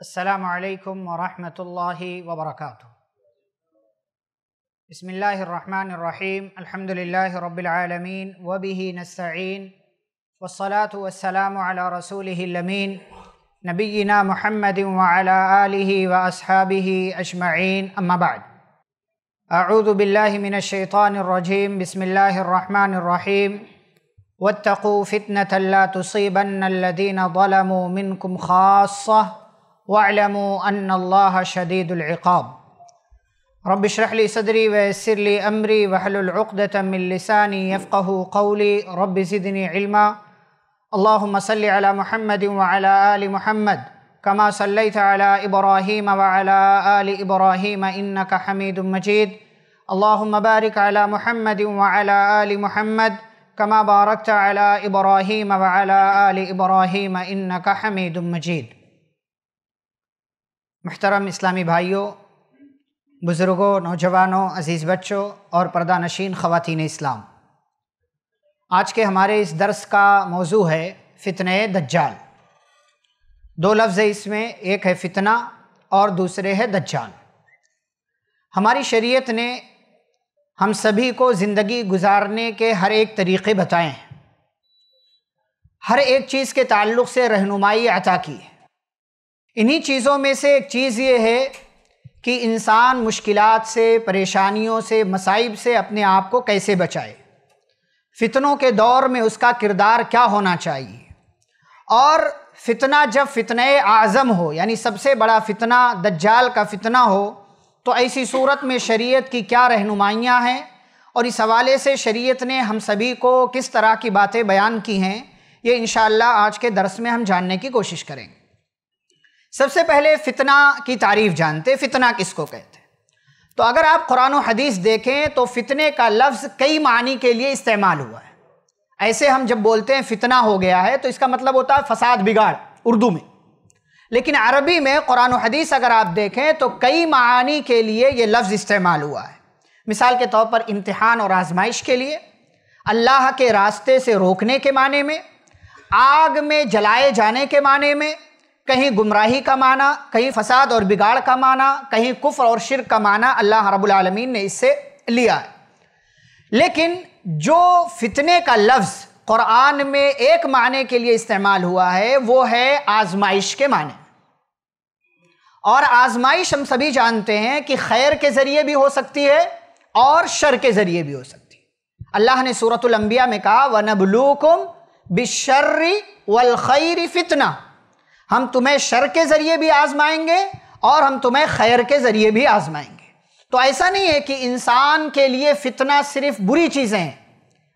السلام عليكم ورحمة الله وبركاته. بسم الله الرحمن الرحيم، الحمد لله رب العالمين وبه نستعين والصلاة والسلام على رسوله الأمين نبينا محمد وعلى آله وأصحابه أجمعين أما بعد. أعوذ بالله من الشيطان الرجيم، بسم الله الرحمن الرحيم. واتقوا فتنة لا تصيبن الذين ظلموا منكم خاصة واعلموا ان الله شديد العقاب رب اشرح لي صدري ويسر لي امري واحلل عقده من لساني يفقه قولي رب زدني علما اللهم صل على محمد وعلى ال محمد كما صليت على ابراهيم وعلى ال ابراهيم انك حميد مجيد اللهم بارك على محمد وعلى ال محمد كما باركت على ابراهيم وعلى ال ابراهيم انك حميد مجيد महतरम इस्लामी भाइयों बुज़ुर्गों नौजवानों अज़ीज़ बच्चों और पर्दा नशीन ख़वान इस्लाम आज के हमारे इस दर्स का मौजू है फ़ितने दज्जाल दो लफ्ज़ इसमें एक है फ़ितना और दूसरे है दज्जाल हमारी शरीयत ने हम सभी को ज़िंदगी गुजारने के हर एक तरीक़े बताए हैं हर एक चीज़ के ताल्लुक़ से रहनुमाई अता की है इन्हीं चीज़ों में से एक चीज़ ये है कि इंसान मुश्किलात से परेशानियों से मसाइब से अपने आप को कैसे बचाए फितनों के दौर में उसका किरदार क्या होना चाहिए और फितना जब फितने आज़म हो यानी सबसे बड़ा फितना दज्जाल का फितना हो तो ऐसी सूरत में शरीयत की क्या रहनुमाइयाँ हैं और इस हवाले से शरीयत ने हम सभी को किस तरह की बातें बयान की हैं ये इन आज के दरस में हम जानने की कोशिश करेंगे सबसे पहले फितना की तारीफ जानते फितना किसको कहते हैं तो अगर आप कुरान हदीस देखें तो फितने का लफ्ज़ कई मानी के लिए इस्तेमाल हुआ है ऐसे हम जब बोलते हैं फितना हो गया है तो इसका मतलब होता है फसाद बिगाड़ उर्दू में लेकिन अरबी में कुरान हदीस अगर आप देखें तो कई मानी के लिए ये लफ्ज़ इस्तेमाल हुआ है मिसाल के तौर पर इम्तहान और आजमाइश के लिए अल्लाह के रास्ते से रोकने के माने में आग में जलाए जाने के माने में कहीं गुमराही का माना कहीं फसाद और बिगाड़ का माना कहीं कुफ्र और शिर का माना अल्लाह रब्बुल आलमीन ने इससे लिया है लेकिन जो फितने का लफ्ज़ क़ुरान में एक माने के लिए इस्तेमाल हुआ है वो है आजमाइश के माने और आजमाइश हम सभी जानते हैं कि खैर के ज़रिए भी हो सकती है और शर के ज़रिए भी हो सकती है अल्लाह ने सूरतलम्बिया में कहा वनबलूकुम नबलूकुम बिशर्री वलखैर फितना हम तुम्हें शर के ज़रिए भी आजमाएंगे और हम तुम्हें खैर के ज़रिए भी आजमाएंगे तो ऐसा नहीं है कि इंसान के लिए फितना सिर्फ बुरी चीज़ें हैं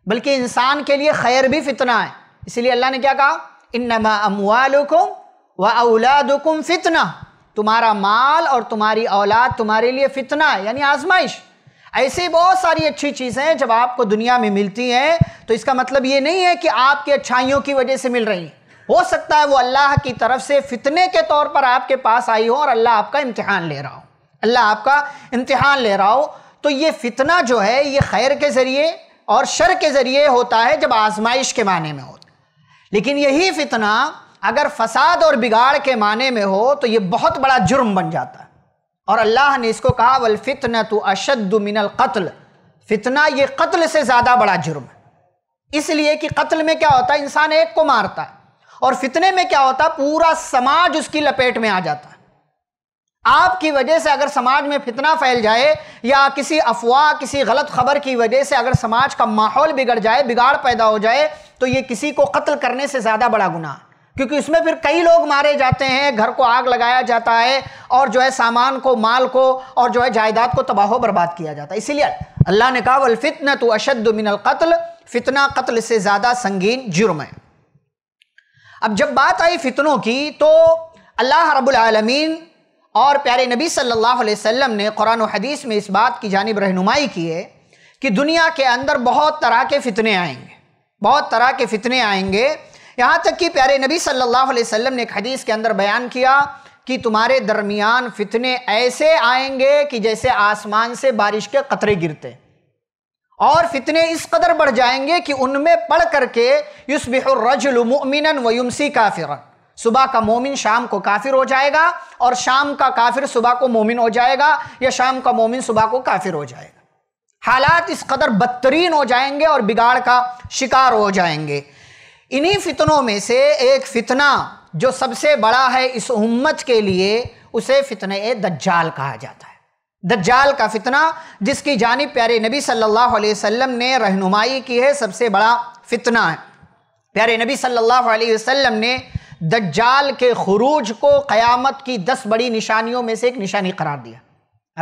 बल्कि इंसान के लिए खैर भी फितना है इसलिए अल्लाह ने क्या कहा इन नमा व औलादुकुम फितना तुम्हारा माल और तुम्हारी औलाद तुम्हारे लिए फितना है यानी आजमाइश ऐसी बहुत सारी अच्छी चीज़ें जब आपको दुनिया में मिलती हैं तो इसका मतलब ये नहीं है कि आपकी अच्छाइयों की वजह से मिल रही हैं हो सकता है वो अल्लाह की तरफ से फितने के तौर पर आपके पास आई हो और अल्लाह आपका इम्तहान ले रहा हो अल्लाह आपका इम्तहान ले रहा हो तो ये फितना जो है ये खैर के ज़रिए और शर के ज़रिए होता है जब आजमाइश के माने में हो लेकिन यही फितना अगर फसाद और बिगाड़ के माने में हो तो ये बहुत बड़ा जुर्म बन जाता है और अल्लाह ने इसको कहा वल फितन तो अशद मिनल कत्ल फितना ये कत्ल से ज़्यादा बड़ा जुर्म है इसलिए कि कत्ल में क्या होता है इंसान एक को मारता है और फितने में क्या होता पूरा समाज उसकी लपेट में आ जाता आपकी वजह से अगर समाज में फितना फैल जाए या किसी अफवाह किसी गलत खबर की वजह से अगर समाज का माहौल बिगड़ जाए बिगाड़ पैदा हो जाए तो ये किसी को कत्ल करने से ज़्यादा बड़ा गुनाह क्योंकि उसमें फिर कई लोग मारे जाते हैं घर को आग लगाया जाता है और जो है सामान को माल को और जो है जायदाद को तबाह बर्बाद किया जाता है इसीलिए अल्लाह ने कहा फितना तो अशद मिनल कत्ल फितना कत्ल से ज़्यादा संगीन जुर्म है अब जब बात आई फितनों की तो अल्लाह रब्बुल आलमीन और प्यारे नबी सल्लल्लाहु अलैहि वसल्लम ने कुरान और हदीस में इस बात की जानब रहनुमाई की है कि दुनिया के अंदर बहुत तरह के फितने आएंगे बहुत तरह के फितने आएंगे यहाँ तक कि प्यारे नबी सल्लल्लाहु अलैहि वसल्लम ने एक हदीस के अंदर बयान किया कि तुम्हारे दरमियान फितने ऐसे आएंगे कि जैसे आसमान से बारिश के कतरे गिरते और फितने इस कदर बढ़ जाएंगे कि उनमें पढ़ करके युसबिन वयुमसी काफिर सुबह का मोमिन शाम को काफिर हो जाएगा और शाम का काफिर सुबह को मोमिन हो जाएगा या शाम का मोमिन सुबह को काफिर हो जाएगा हालात इस कदर बदतरीन हो जाएंगे और बिगाड़ का शिकार हो जाएंगे इन्हीं फितनों में से एक फितना जो सबसे बड़ा है इस उम्मत के लिए उसे फितने दज्जाल कहा जाता है दज्जाल का फितना जिसकी जानी प्यारे नबी सल्लल्लाहु अलैहि वसल्लम ने रहनुमाई की है सबसे बड़ा फितना है प्यारे नबी सल्लल्लाहु अलैहि वसल्लम ने दज्जाल के खरूज को क़यामत की दस बड़ी निशानियों में से एक निशानी करार दिया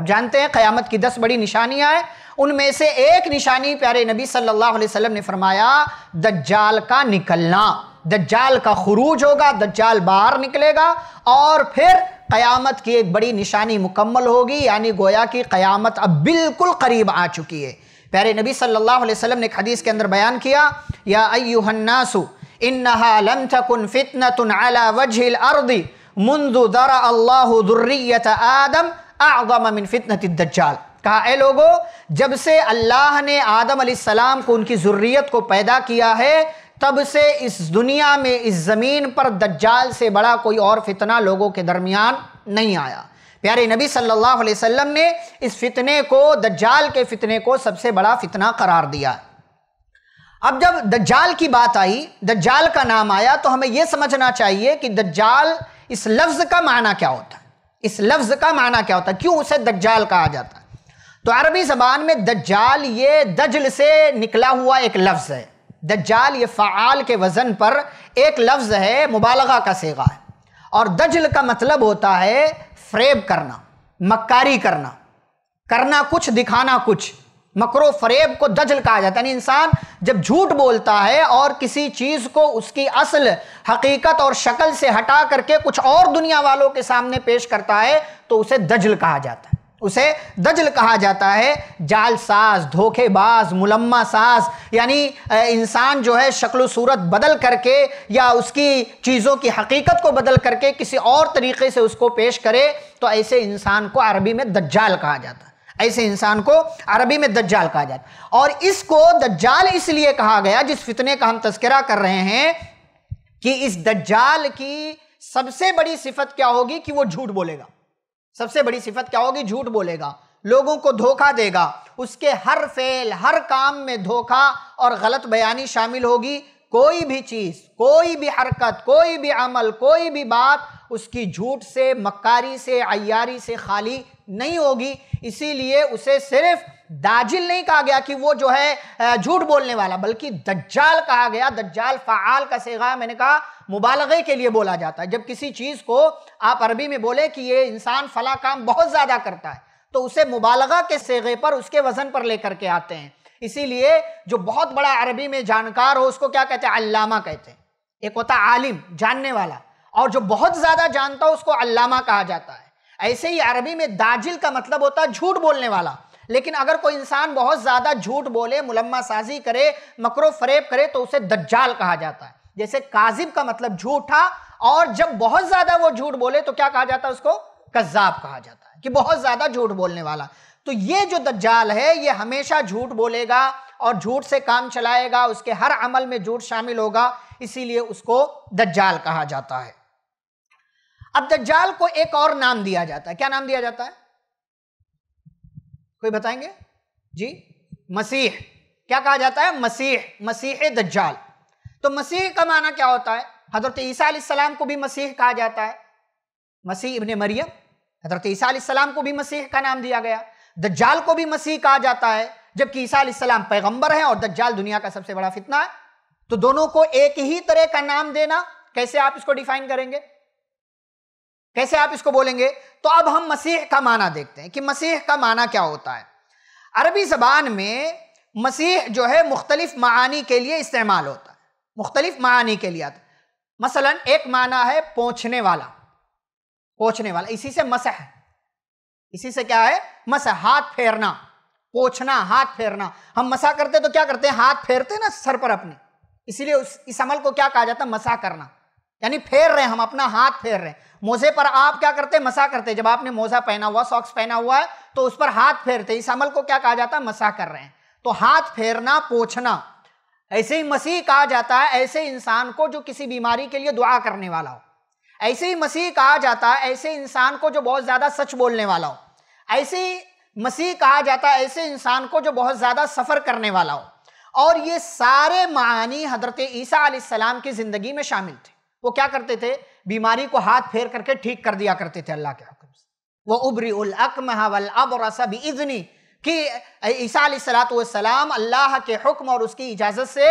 आप जानते हैं क़यामत की दस बड़ी निशानियाँ हैं उनमें से एक निशानी प्यारे नबी सल्लल्लाहु अलैहि वसल्लम ने फरमाया दज्जाल का निकलना दज्जाल का खरूज होगा दज्जाल बाहर निकलेगा और फिर क़यामत की एक बड़ी निशानी मुकम्मल होगी यानी गोया की क़यामत अब बिल्कुल करीब आ चुकी है प्यारे नबी सल्लल्लाहु अलैहि वसल्लम ने एक हदीस के अंदर बयान किया या अयुहन्नासु इन्नहा लम तकुन फितनतुन अला वजहिल अर्दी मुंदु दरा अल्लाह दुर्रियत आदम आगम मिन फितनत दज्जाल कहा ए लोगो जब से अल्लाह ने आदम अलैहिस्सलाम को उनकी ज़ुर्रियत को पैदा किया है तब से इस दुनिया में इस ज़मीन पर दज्जाल से बड़ा कोई और फितना लोगों के दरमियान नहीं आया प्यारे नबी सल्लल्लाहु अलैहि वसल्लम ने इस फितने को दज्जाल के फितने को सबसे बड़ा फितना करार दिया अब जब दज्जाल की बात आई दज्जाल का नाम आया तो हमें यह समझना चाहिए कि दज्जाल इस लफ्ज़ का माना क्या होता है इस लफ्ज़ का माना क्या होता है क्यों उसे दज्जाल कहा जाता है तो अरबी ज़बान में दज्जाल ये दजल से निकला हुआ एक लफ्ज़ है दज्जाल ये फ़ाल के वज़न पर एक लफ्ज़ है मुबालगा का सेगा है और दजल का मतलब होता है फ्रेब करना मक्कारी करना करना कुछ दिखाना कुछ मकरो फरेब को दजल कहा जाता है यानी इंसान जब झूठ बोलता है और किसी चीज़ को उसकी असल हकीकत और शक्ल से हटा करके कुछ और दुनिया वालों के सामने पेश करता है तो उसे दजल कहा जाता है उसे दजल कहा जाता है जालसाज धोखेबाज मुलम्मा साज यानी इंसान जो है शक्ल सूरत बदल करके या उसकी चीज़ों की हकीकत को बदल करके किसी और तरीके से उसको पेश करे तो ऐसे इंसान को अरबी में दज्जाल कहा जाता है ऐसे इंसान को अरबी में दज्जाल कहा जाता है और इसको दज्जाल इसलिए कहा गया जिस फितने का हम तस्करा कर रहे हैं कि इस दज्जाल की सबसे बड़ी सिफत क्या होगी कि वो झूठ बोलेगा सबसे बड़ी सिफत क्या होगी झूठ बोलेगा लोगों को धोखा देगा उसके हर फेल हर काम में धोखा और गलत बयानी शामिल होगी कोई भी चीज़ कोई भी हरकत कोई भी अमल कोई भी बात उसकी झूठ से मक्कारी से अयारी से खाली नहीं होगी इसीलिए उसे सिर्फ़ दाजिल नहीं कहा गया कि वो जो है झूठ बोलने वाला बल्कि दज्जाल कहा गया दज्जाल फ़ाल का सेगा मैंने कहा मुबालगे के लिए बोला जाता है जब किसी चीज़ को आप अरबी में बोले कि ये इंसान फला काम बहुत ज़्यादा करता है तो उसे मुबालगा के सेगे पर उसके वज़न पर लेकर के आते हैं इसीलिए जो बहुत बड़ा अरबी में जानकार हो उसको क्या कहते हैं अल्लामा कहते हैं एक होता आलिम जानने वाला और जो बहुत ज़्यादा जानता हो उसको अल्लामा कहा जाता है ऐसे ही अरबी में दाजिल का मतलब होता है झूठ बोलने वाला लेकिन अगर कोई इंसान बहुत ज़्यादा झूठ बोले मुलम्मा साजी करे मकरो फरेब करे तो उसे दज्जाल कहा जाता है जैसे काजिब का मतलब झूठा और जब बहुत ज़्यादा वो झूठ बोले तो क्या कहा जाता है उसको कज्जाब कहा जाता है कि बहुत ज़्यादा झूठ बोलने वाला तो ये जो दज्जाल है ये हमेशा झूठ बोलेगा और झूठ से काम चलाएगा उसके हर अमल में झूठ शामिल होगा इसीलिए उसको दज्जाल कहा जाता है अब दज्जाल को एक और नाम दिया जाता है क्या नाम दिया जाता है कोई बताएंगे जी मसीह क्या कहा जाता है मसीह मसीह दज्जाल तो मसीह का माना क्या होता है हजरत ईसा सलाम को भी मसीह कहा जाता है मसीह इब्ने मरियम हजरत ईसा सलाम को भी मसीह का नाम दिया गया दज्जाल को भी मसीह कहा जाता है जबकि ईसा सलाम पैगंबर हैं और दज्जाल दुनिया का सबसे बड़ा फितना है तो दोनों को एक ही तरह का नाम देना कैसे आप इसको डिफाइन करेंगे कैसे आप इसको बोलेंगे तो अब हम मसीह का माना देखते हैं कि मसीह का माना क्या होता है अरबी जबान में मसीह जो है मुख्तलिफ मानी के लिए इस्तेमाल होता है मुख्तलिफ मानी के लिए आता है मसलन एक माना है पहुंचने वाला पहुंचने वाला इसी से मसह इसी से क्या है मसह हाथ फेरना पोछना हाथ फेरना हम मसा करते तो क्या करते हैं हाथ फेरते ना सर पर अपने इसीलिए उस इस अमल को क्या कहा जाता है मसा करना यानी फेर रहे हैं हम अपना हाथ फेर रहे हैं मोजे पर आप क्या करते हैं मसा करते हैं जब आपने मोजा पहना हुआ सॉक्स पहना हुआ है तो उस पर हाथ फेरते इस अमल को क्या कहा जाता है मसा कर रहे हैं तो हाथ फेरना पोछना ऐसे ही मसीह कहा जाता है ऐसे इंसान को जो किसी बीमारी के लिए दुआ करने वाला हो ऐसे ही मसीह कहा जाता है ऐसे इंसान को जो बहुत ज़्यादा सच बोलने वाला हो ऐसे ही मसीह कहा जाता है ऐसे इंसान को जो बहुत ज़्यादा सफ़र करने वाला हो और ये सारे मानी हजरत ईसा सलाम की ज़िंदगी में शामिल थे वो क्या करते थे बीमारी को हाथ फेर करके ठीक कर दिया करते थे अल्लाह के हुक्म से वो उबरी उल अकम अब इजनी कि ईसा सलाम अल्लाह के हुक्म और उसकी इजाज़त से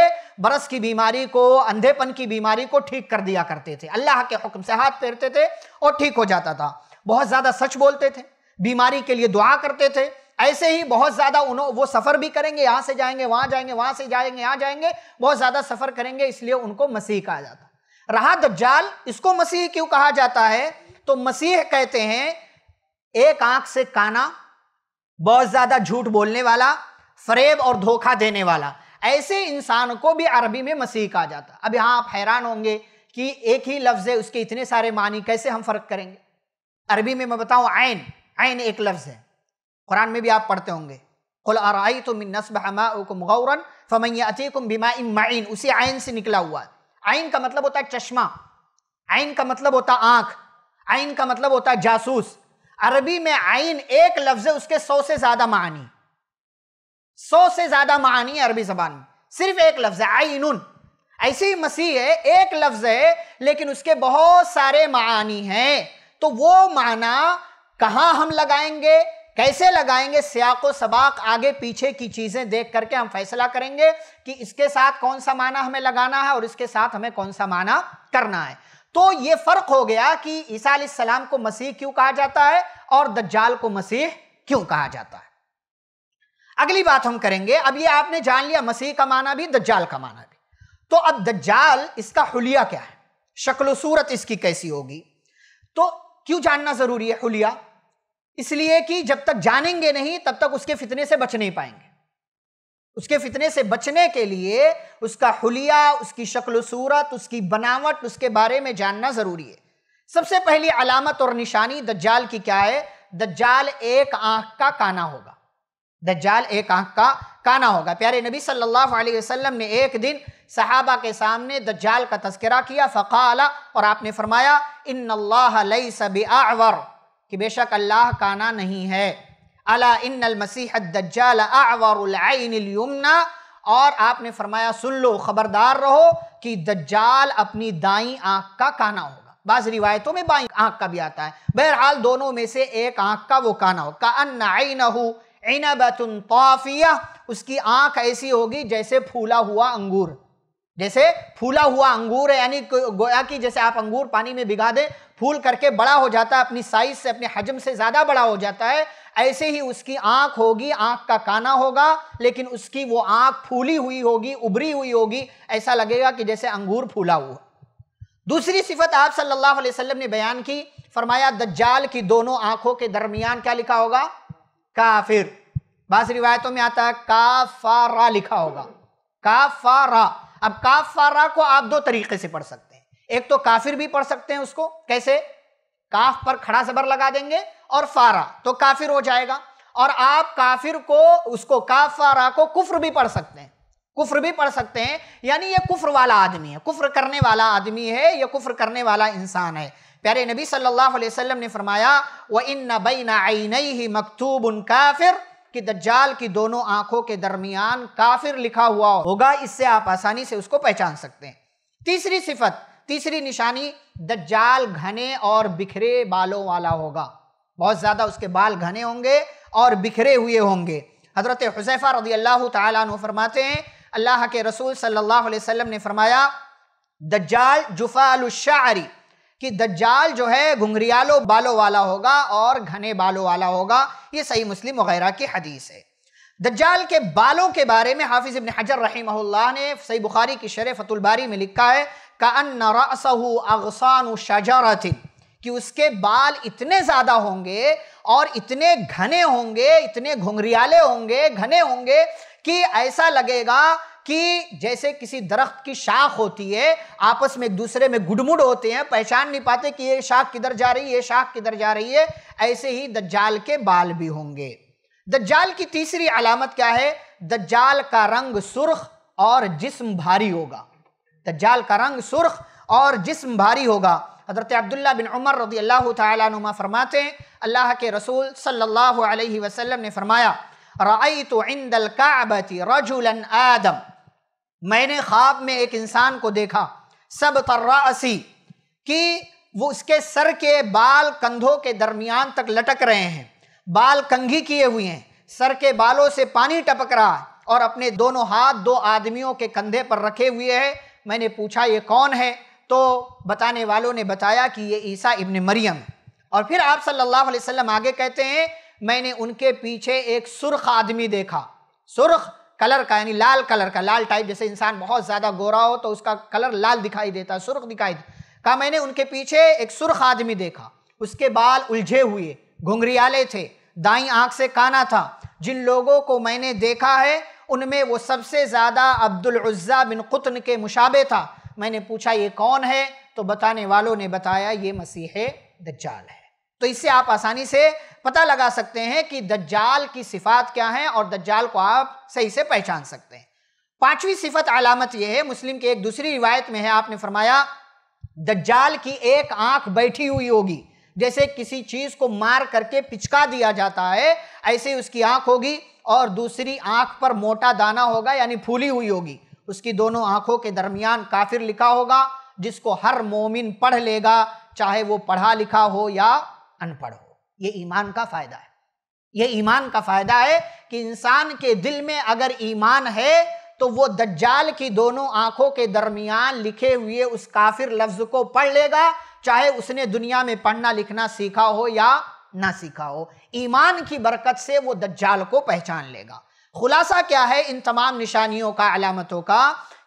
बरस की बीमारी को अंधेपन की बीमारी को ठीक कर दिया करते थे अल्लाह के हुक्म से हाथ फेरते थे और ठीक हो जाता था बहुत ज़्यादा सच बोलते थे बीमारी के लिए दुआ करते थे ऐसे ही बहुत ज़्यादा उन्हों वो सफ़र भी करेंगे यहाँ से जाएंगे वहाँ जाएंगे वहाँ से जाएंगे यहाँ जाएंगे बहुत ज़्यादा सफ़र करेंगे इसलिए उनको मसीह कहा जाता रहा दज्जाल इसको मसीह क्यों कहा जाता है तो मसीह कहते हैं एक आंख से काना बहुत ज्यादा झूठ बोलने वाला फरेब और धोखा देने वाला ऐसे इंसान को भी अरबी में मसीह कहा जाता अब यहां आप हैरान होंगे कि एक ही लफ्ज है उसके इतने सारे मानी कैसे हम फर्क करेंगे अरबी में मैं बताऊं आयन आयन एक लफ्ज है कुरान में भी आप पढ़ते होंगे कुल अराई तो नस्ब हमा गौरन फमैयातीकुम बिमा इमाइन उसी आयन से निकला हुआ आइन का मतलब होता है चश्मा आइन का मतलब होता है आंख आइन का मतलब होता है जासूस अरबी में आइन एक लफ्ज है उसके सौ से ज्यादा मानी सौ से ज्यादा मानी है अरबी जबान में सिर्फ एक लफ्ज है आइन ऐसे ही मसीह है एक लफ्ज है लेकिन उसके बहुत सारे मानी हैं तो वो माना कहां हम लगाएंगे कैसे लगाएंगे सियाको सबाक आगे पीछे की चीज़ें देख करके हम फैसला करेंगे कि इसके साथ कौन सा माना हमें लगाना है और इसके साथ हमें कौन सा माना करना है तो ये फ़र्क हो गया कि ईसा सलाम को मसीह क्यों कहा जाता है और दज्जाल को मसीह क्यों कहा जाता है अगली बात हम करेंगे अब ये आपने जान लिया मसीह का माना भी दज्जाल का माना भी तो अब दज्जाल इसका हुलिया क्या है शक्ल सूरत इसकी कैसी होगी तो क्यों जानना ज़रूरी है हुलिया इसलिए कि जब तक जानेंगे नहीं तब तक उसके फितने से बच नहीं पाएंगे उसके फितने से बचने के लिए उसका हुलिया उसकी शक्ल सूरत उसकी बनावट उसके बारे में जानना ज़रूरी है सबसे पहली अलामत और निशानी दज्जाल की क्या है दज्जाल एक आंख का काना होगा दज्जाल एक आंख का काना होगा प्यारे नबी सल्लल्लाहु अलैहि वसल्लम ने एक दिन सहाबा के सामने दज्जाल का तस्करा किया फ़काला और आपने फरमाया इन अल्लाह लई कि बेशक अल्लाह काना नहीं है अला इन मसीहना और आपने फरमाया सुन लो खबरदार रहो कि दज्जाल अपनी दाई आंख का काना होगा बाज रिवायतों में बाई आंख का भी आता है बहरहाल दोनों में से एक आंख का वो काना हो का अन्न तोफिया उसकी आंख ऐसी होगी जैसे फूला हुआ अंगूर जैसे फूला हुआ अंगूर है यानी गोया कि जैसे आप अंगूर पानी में भिगा दें फूल करके बड़ा हो जाता है अपनी साइज से अपने हजम से ज़्यादा बड़ा हो जाता है ऐसे ही उसकी आंख होगी आँख का काना होगा लेकिन उसकी वो आँख फूली हुई होगी उभरी हुई होगी ऐसा लगेगा कि जैसे अंगूर फूला हुआ दूसरी सिफत आप सल्लल्लाहु अलैहि वसल्लम ने बयान की फरमाया दज्जाल की दोनों आंखों के दरमियान क्या लिखा होगा काफिर बास रिवायतों में आता है काफारा लिखा होगा काफारा अब काफारा को आप दो तरीके से पढ़ सकते एक तो काफिर भी पढ़ सकते हैं उसको कैसे काफ पर खड़ा सबर लगा देंगे और फारा तो काफिर हो जाएगा और आप काफिर को उसको काफ फारा को कुफ्र भी पढ़ सकते हैं कुफ्र भी पढ़ सकते हैं यानी ये कुफ्र वाला आदमी है कुफ्र करने वाला आदमी है ये कुफ्र करने वाला इंसान है प्यारे नबी सल्लल्लाहु अलैहि वसल्लम ने फरमाया व इन बैना आईन ही मकतूब उन काफिर कि दज्जाल की दोनों आंखों के दरमियान काफिर लिखा हुआ होगा इससे आप आसानी से उसको पहचान सकते हैं तीसरी सिफत तीसरी निशानी दज्जाल घने और बिखरे बालों वाला होगा बहुत ज़्यादा उसके बाल घने होंगे और बिखरे हुए होंगे हज़रत हुसैफ़ा रदी अल्लाह तु फरमाते हैं अल्लाह के रसूल सल्लल्लाहु अलैहि वसल्लम ने फरमाया दज्जाल जुफ़ालशारी कि दज्जाल जो है घुंघरियालो बालों वाला होगा और घने बालों वाला होगा ये सही मुस्लिम वगैरह की हदीस है दज्जाल के बालों के बारे में हाफिज़ इब्न हजर रही ने सही बुखारी की शर फतुलबारी में लिखा है का अन्नरासहू अगसान कि उसके बाल इतने ज़्यादा होंगे और इतने घने होंगे इतने घुंघरियाले होंगे घने होंगे कि ऐसा लगेगा कि जैसे किसी दरख्त की शाख होती है आपस में एक दूसरे में गुडमुड होते हैं पहचान नहीं पाते कि ये शाख किधर जा रही है ये शाख किधर जा रही है ऐसे ही दज्जाल के बाल भी होंगे दज्जाल की तीसरी अलामत क्या है दज्जाल का रंग सुर्ख और जिस्म भारी होगा दज्जाल का रंग सुर्ख और जिस्म भारी होगा हज़रत अब्दुल्ला बिन उमर रदी अल्लाह तुमा फरमाते हैं अल्लाह के रसूल सल्लल्लाहु अलैहि वसल्लम ने फरमाया राई इंदल काबती रजुलन आदम मैंने ख्वाब में एक इंसान को देखा सब तर्रासी कि वो उसके सर के बाल कंधों के दरमियान तक लटक रहे हैं बाल कंघी किए हुए हैं सर के बालों से पानी टपक रहा है और अपने दोनों हाथ दो आदमियों के कंधे पर रखे हुए हैं मैंने पूछा ये कौन है तो बताने वालों ने बताया कि ये ईसा इब्न मरियम और फिर आप सल्लल्लाहु अलैहि वसल्लम आगे कहते हैं मैंने उनके पीछे एक सुर्ख आदमी देखा सुर्ख कलर का यानी लाल कलर का लाल टाइप जैसे इंसान बहुत ज़्यादा गोरा हो तो उसका कलर लाल दिखाई देता है सुर्ख दिखाई का मैंने उनके पीछे एक सुर्ख आदमी देखा उसके बाल उलझे हुए घुंघरियाले थे दाई आँख से काना था जिन लोगों को मैंने देखा है उनमें वो सबसे ज़्यादा अब्दुल्ज़ा बिन कुतन के मुशाबे था मैंने पूछा ये कौन है तो बताने वालों ने बताया ये मसीह दज्जाल है तो इससे आप आसानी से पता लगा सकते हैं कि दज्जाल की सिफात क्या है और दज्जाल को आप सही से पहचान सकते हैं पांचवी सिफत अलामत यह है मुस्लिम की एक दूसरी रिवायत में है आपने फरमाया दज्जाल की एक आंख बैठी हुई होगी जैसे किसी चीज को मार करके पिचका दिया जाता है ऐसे उसकी आंख होगी और दूसरी आंख पर मोटा दाना होगा यानी फूली हुई होगी उसकी दोनों आंखों के दरमियान काफिर लिखा होगा जिसको हर मोमिन पढ़ लेगा चाहे वो पढ़ा लिखा हो या अनपढ़ हो ये ईमान का फायदा है ये ईमान का फायदा है कि इंसान के दिल में अगर ईमान है तो वो दज्जाल की दोनों आंखों के दरमियान लिखे हुए उस काफिर लफ्ज को पढ़ लेगा चाहे उसने दुनिया में पढ़ना लिखना सीखा हो या ना सीखा हो ईमान की बरकत से वो दज्जाल को पहचान लेगा खुलासा क्या है इन तमाम निशानियों का अलामतों का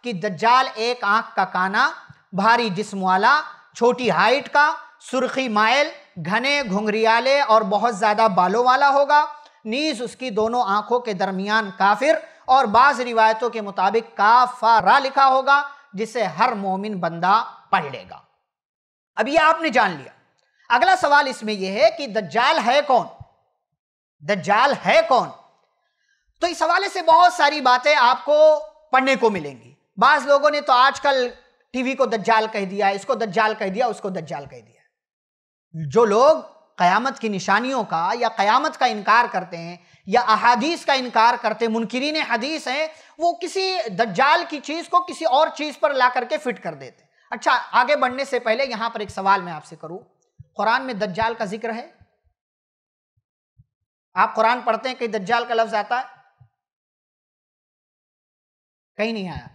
कि दज्जाल एक आंख का काना भारी जिस्म वाला छोटी हाइट का सुर्खी मायल घने घुंघरियाले और बहुत ज़्यादा बालों वाला होगा नीज उसकी दोनों आंखों के दरमियान काफिर और बाज़ रिवायतों के मुताबिक काफारा लिखा होगा जिसे हर मोमिन बंदा पढ़ लेगा अब ये आपने जान लिया अगला सवाल इसमें यह है कि दज्जाल है कौन दज्जाल है कौन तो इस हवाले से बहुत सारी बातें आपको पढ़ने को मिलेंगी बाज लोगों ने तो आजकल टीवी को दज्जाल कह दिया इसको दज्जाल कह दिया उसको दज्जाल कह दिया जो लोग क़यामत की निशानियों का या क़यामत का इनकार करते हैं या अहादीस का इनकार करते हैं मुनकरीन हदीस हैं वो किसी दज्जाल की चीज़ को किसी और चीज़ पर ला करके फिट कर देते अच्छा आगे बढ़ने से पहले यहाँ पर एक सवाल मैं आपसे करूँ कुरान में दज्जाल का जिक्र है आप कुरान पढ़ते हैं कहीं दज्जाल का लफ्ज़ आता है कहीं नहीं आया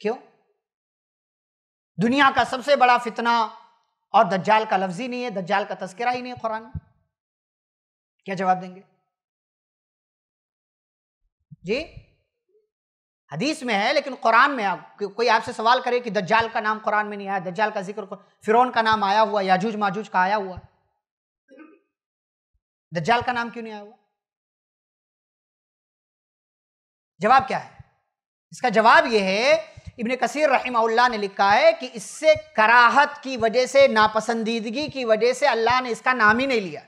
क्यों दुनिया का सबसे बड़ा फितना और दज्जाल का लफ्ज़ ही नहीं है दज्जाल का तस्करा ही नहीं है कुरान क्या जवाब देंगे जी हदीस में है लेकिन कुरान में आप कोई आपसे सवाल करे कि दज्जाल का नाम कुरान में नहीं आया दज्जाल का जिक्र फिरौन का नाम आया हुआ याजूज माजूज का आया हुआ दज्जाल का नाम क्यों नहीं आया हुआ जवाब क्या है इसका जवाब यह है इबन कसीर रही ने लिखा है कि इससे कराहत की वजह से नापसंदीदगी की वजह से अल्लाह ने इसका नाम ही नहीं लिया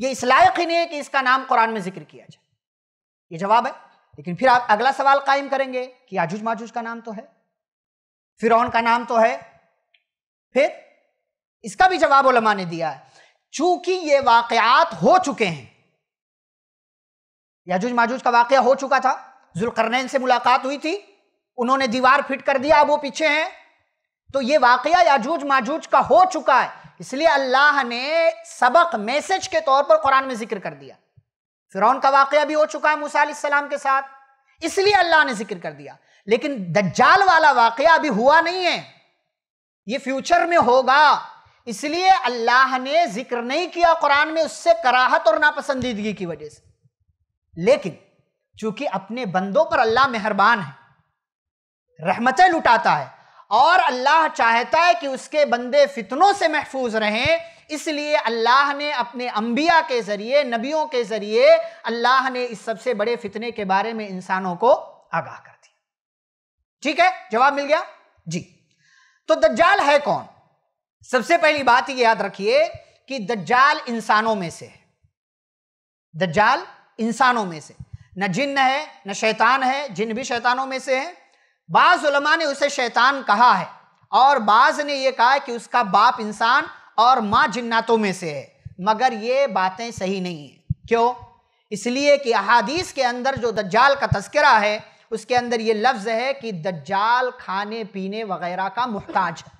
ये इस लायक ही नहीं है कि इसका नाम कुरान में जिक्र किया जाए ये जवाब है लेकिन फिर आप अगला सवाल कायम करेंगे कि आजूज माजूज का नाम तो है फिरौन का नाम तो है फिर इसका भी जवाब उलमा ने दिया है चूंकि ये वाकयात हो चुके हैं याजूज माजूज का वाकया हो चुका था जुलकरनैन से मुलाकात हुई थी उन्होंने दीवार फिट कर दिया अब वो पीछे हैं तो ये वाकया याजूज माजूज का हो चुका है इसलिए अल्लाह ने सबक मैसेज के तौर पर कुरान में जिक्र कर दिया फिरौन का वाकया भी हो चुका है मूसा के साथ इसलिए अल्लाह ने जिक्र कर दिया लेकिन दज्जाल वाला वाकया अभी हुआ नहीं है ये फ्यूचर में होगा इसलिए अल्लाह ने जिक्र नहीं किया कुरान में उससे कराहत और नापसंदीदगी की वजह से लेकिन चूंकि अपने बंदों पर अल्लाह मेहरबान है रहमतें लुटाता है और अल्लाह चाहता है कि उसके बंदे फितनों से महफूज रहें इसलिए अल्लाह ने अपने अंबिया के ज़रिए नबियों के ज़रिए अल्लाह ने इस सबसे बड़े फितने के बारे में इंसानों को आगाह कर दिया ठीक है जवाब मिल गया जी तो दज्जाल है कौन सबसे पहली बात ये याद रखिए कि दज्जाल इंसानों में से है दज्जाल इंसानों में से न जिन्न है न शैतान है जिन भी शैतानों में से है बाज़ ने उसे शैतान कहा है और बाज़ ने यह कहा कि उसका बाप इंसान और माँ जिन्नातों में से है मगर ये बातें सही नहीं है क्यों इसलिए कि अहादीस के अंदर जो दज्जाल का तस्करा है उसके अंदर ये लफ्ज़ है कि दज्जाल खाने पीने वगैरह का मोहताज है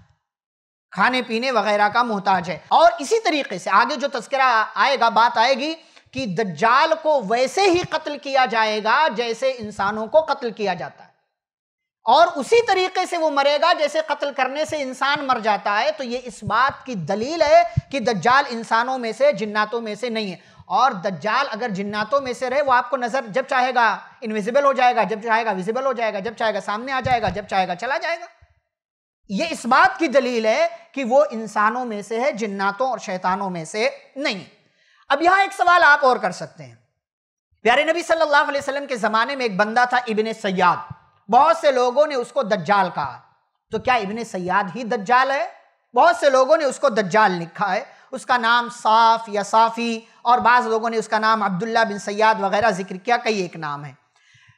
खाने पीने वगैरह का मोहताज है और इसी तरीके से आगे जो तस्करा आएगा बात आएगी कि दज्जाल को वैसे ही कत्ल किया जाएगा जैसे इंसानों को कत्ल किया जाता है और उसी तरीके से वो मरेगा जैसे कत्ल करने से इंसान मर जाता है तो ये इस बात की दलील है कि दज्जाल इंसानों में से जिन्नातों में से नहीं है और दज्जाल अगर जिन्नातों में से रहे वो आपको नजर जब चाहेगा इनविजिबल हो जाएगा जब चाहेगा विजिबल हो जाएगा जब चाहेगा सामने आ जाएगा जब चाहेगा चला जाएगा ये इस बात की दलील है कि वो इंसानों में से है जिन्नातों और शैतानों में से नहीं अब यहां एक सवाल आप और कर सकते हैं प्यारे नबी सल्लल्लाहु अलैहि वसल्लम के ज़माने में एक बंदा था इबन सयाद बहुत से लोगों ने उसको दज्जाल कहा तो क्या इबन सयाद ही दज्जाल है बहुत से लोगों ने उसको दज्जाल लिखा है उसका नाम साफ या साफ़ी और बाज़ लोगों ने उसका नाम अब्दुल्ला बिन सयाद वगैरह जिक्र किया कई एक नाम है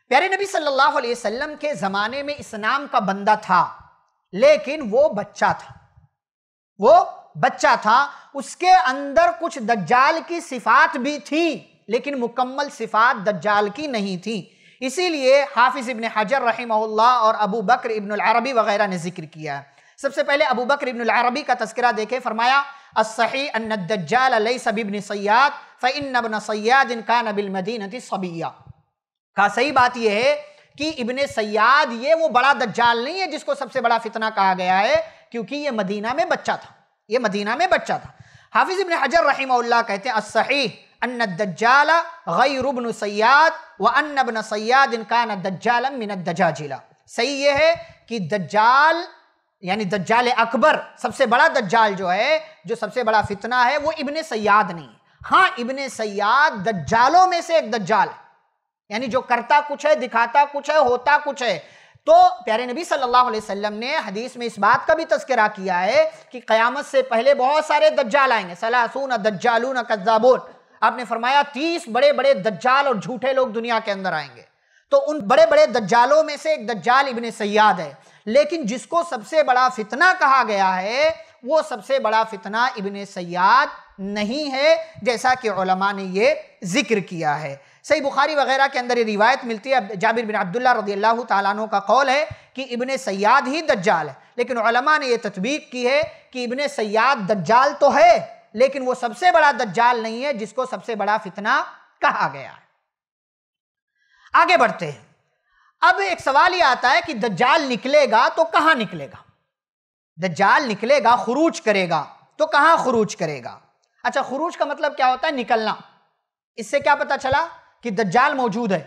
प्यारे नबी सल्लल्लाहु अलैहि वसल्लम के ज़माने में इस नाम का बंदा था लेकिन वो बच्चा था वो बच्चा था उसके अंदर कुछ दज्जाल की सिफात भी थी लेकिन मुकम्मल सिफात दज्जाल की नहीं थी इसीलिए हाफिज इबन हजर रहमल्ला और अबू बकर इबन अरबी वगैरह ने जिक्र किया सबसे पहले अबू बकर इबन अरबी का तस्करा देखे फरमाया असही अन्नदज्जाल सैयाद फ़िन सैयाद इनका नबिल मदीनती सबिया का सही बात यह है कि इबन सयाद ये वो बड़ा दज्जाल नहीं है जिसको सबसे बड़ा फितना कहा गया है क्योंकि ये मदीना में बच्चा था ये मदीना में बच्चा था हाफिज इबन हजर रही कहते हैं असही अन दज्जाला गैरबन सयाद व अनबन सयाद इनकान दज्जालम मिन दजाजिला सही ये है कि दज्जाल यानी दज्जाल अकबर सबसे बड़ा दज्जाल जो है जो सबसे बड़ा फितना है वो इबन सयाद नहीं हाँ इबन सयाद दज्जालों में से एक दज्जाल है यानी जो करता कुछ है दिखाता कुछ है होता कुछ है तो प्यारे नबी सल्लल्लाहु अलैहि वसल्लम ने हदीस में इस बात का भी तस्करा किया है कि कयामत से पहले बहुत सारे दज्जाल आएंगे सलासून दज्जालून कज्जाबून आपने फरमाया तीस बड़े बड़े दज्जाल और झूठे लोग दुनिया के अंदर आएंगे तो उन बड़े बड़े दज्जालों में से एक दज्जाल इबन सयाद है लेकिन जिसको सबसे बड़ा फितना कहा गया है वो सबसे बड़ा फितना इबन सयाद नहीं है जैसा कि ने यह जिक्र किया है सही बुखारी वगैरह के अंदर ये रिवायत मिलती है जाबिर बिन अब्दुल्ला रदी अल्लाह तु का कौल है कि इबन सयाद ही दज्जाल है लेकिन उलमा ने यह तस्बीक की है कि इबन सयाद दज्जाल तो है लेकिन वो सबसे बड़ा दज्जाल नहीं है जिसको सबसे बड़ा फितना कहा गया है आगे बढ़ते हैं अब एक सवाल ये आता है कि दज्जाल निकलेगा तो कहाँ निकलेगा दज्जाल निकलेगा खुरूज करेगा तो कहाँ खुरूज करेगा अच्छा खुरूज का मतलब क्या होता है निकलना इससे क्या पता चला कि दज्जाल मौजूद है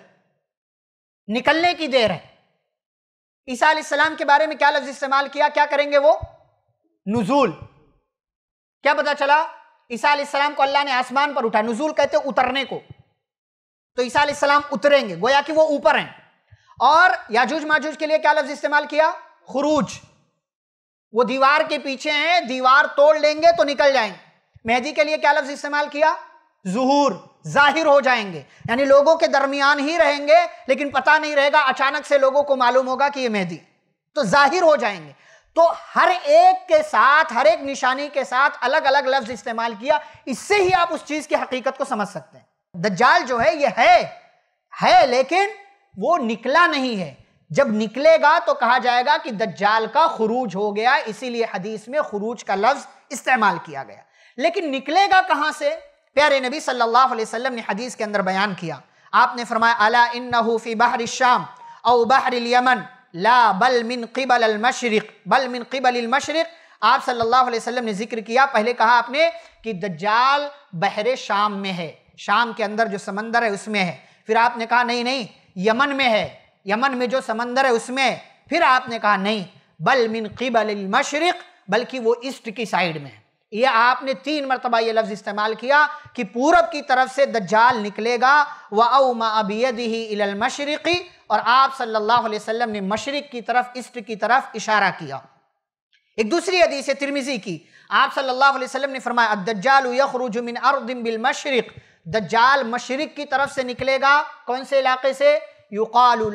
निकलने की देर है ईसा सलाम के बारे में क्या लफ्ज इस्तेमाल किया क्या करेंगे वो नजूल क्या पता चला ईसा सलाम को अल्लाह ने आसमान पर उठा नजूल कहते उतरने को तो ईसा सलाम उतरेंगे गोया कि वो ऊपर हैं और याजूज माजूज के लिए क्या लफ्ज इस्तेमाल किया खरूज वो दीवार के पीछे हैं दीवार तोड़ लेंगे तो निकल जाएंगे मेहदी के लिए क्या लफ्ज इस्तेमाल किया जहूर जाहिर हो जाएंगे यानी लोगों के दरमियान ही रहेंगे लेकिन पता नहीं रहेगा अचानक से लोगों को मालूम होगा कि ये मेहदी तो जाहिर हो जाएंगे तो हर एक के साथ हर एक निशानी के साथ अलग अलग लफ्ज इस्तेमाल किया इससे ही आप उस चीज की हकीकत को समझ सकते हैं दज्जाल जो है ये है है लेकिन वो निकला नहीं है जब निकलेगा तो कहा जाएगा कि दज्जाल का खुरूज हो गया इसीलिए हदीस में खुरूज का लफ्ज इस्तेमाल किया गया लेकिन निकलेगा कहां से प्यारे नबी सल्लल्लाहु अलैहि वसल्लम ने हदीस के अंदर बयान किया आपने फरमाया अला इन्नहु फी बहर शाम औ बहर यमन ला बल मिन क़िबल अल मशरिक़ बल मिन क़िबल अल मशरिक़ आप सल्लल्लाहु अलैहि वसल्लम ने जिक्र किया पहले कहा आपने कि दज्जाल बहर शाम में है शाम के अंदर जो समंदर है उसमें है फिर आपने कहा नहीं नहीं यमन में है यमन में जो समंदर है उसमें है फिर आपने कहा नहीं बल मिन क़िबल मशरक़ बल्कि वो ईस्ट की साइड में है ये आपने तीन मरतबा ये लफ्ज़ इस्तेमाल किया कि पूरब की तरफ से दज्जाल निकलेगा व अबियदी इलमशरक़ी और आप सल्लल्लाहु अलैहि वसल्लम ने मशरक़ की तरफ ईस्ट की तरफ इशारा किया एक दूसरी हदीस है तिरमिज़ी की आप सल्लल्लाहु अलैहि वसल्लम ने फरमाया दज्जाल यखरुज मिन बिल मशरक़ दज्जाल मशरक़ की तरफ से निकलेगा कौन से इलाके से युकाल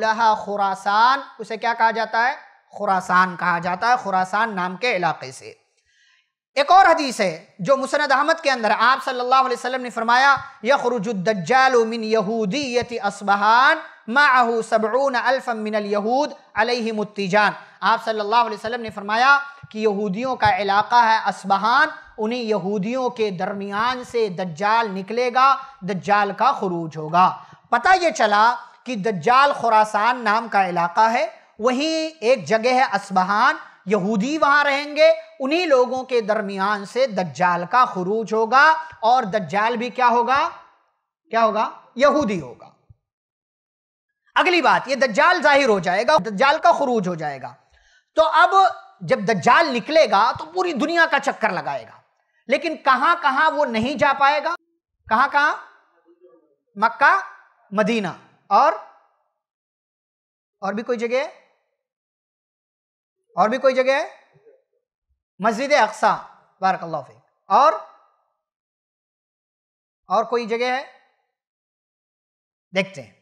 खुरासान उसे क्या कहा जाता है खुरासान कहा जाता है खुरासान नाम के इलाके से एक और हदीस है जो मुसनद अहमद के अंदर आप सल्लल्लाहु अलैहि वसल्लम ने फरमाया यखरुजुद्दज्जाल मिन यहूदियति असबहान अल्फ़ यहूद अलहिमुत्तीजान आप सल्लल्लाहु अलैहि वसल्लम ने फरमाया कि यहूदियों का इलाका है असबहान उन्हीं यहूदियों के दरमियान से दज्जाल निकलेगा दज्जाल का खरूज होगा पता ये चला कि दज्जाल खुरासान नाम का इलाका है वहीं एक जगह है असबहान यहूदी वहां रहेंगे उन्हीं लोगों के दरमियान से दज्जाल का खुरूज होगा और दज्जाल भी क्या होगा क्या होगा यहूदी होगा अगली बात ये दज्जाल जाहिर हो जाएगा दज्जाल का खुरूज हो जाएगा तो अब जब दज्जाल निकलेगा तो पूरी दुनिया का चक्कर लगाएगा लेकिन कहां कहां वो नहीं जा पाएगा कहां कहां मक्का मदीना और और भी कोई जगह और भी कोई जगह है मस्जिद अक्सा बारकल्ला और और कोई जगह है देखते हैं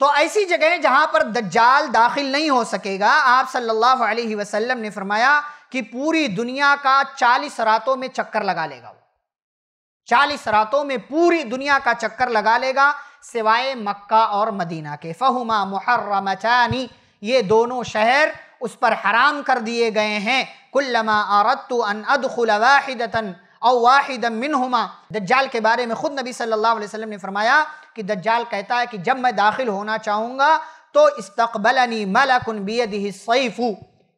तो ऐसी जगह जहां पर दज्जाल दाखिल नहीं हो सकेगा आप सल्लल्लाहु अलैहि वसल्लम ने फरमाया कि पूरी दुनिया का चालीस रातों में चक्कर लगा लेगा वो चालीस रातों में पूरी दुनिया का चक्कर लगा लेगा सिवाय मक्का और मदीना के फहुमा मुहर्रमचानी ये दोनों शहर उस पर हराम कर दिए गए हैं कुल्लमा आरतु अन अदखुल वाहिदतन और वाहिद मिनहुमा दज्जाल के बारे में ख़ुद नबी सल्लल्लाहु अलैहि वसल्लम ने फरमाया कि दज्जाल कहता है कि जब मैं दाखिल होना चाहूँगा तो इस्तकबलनी मलकुन बियदी सईफ़ू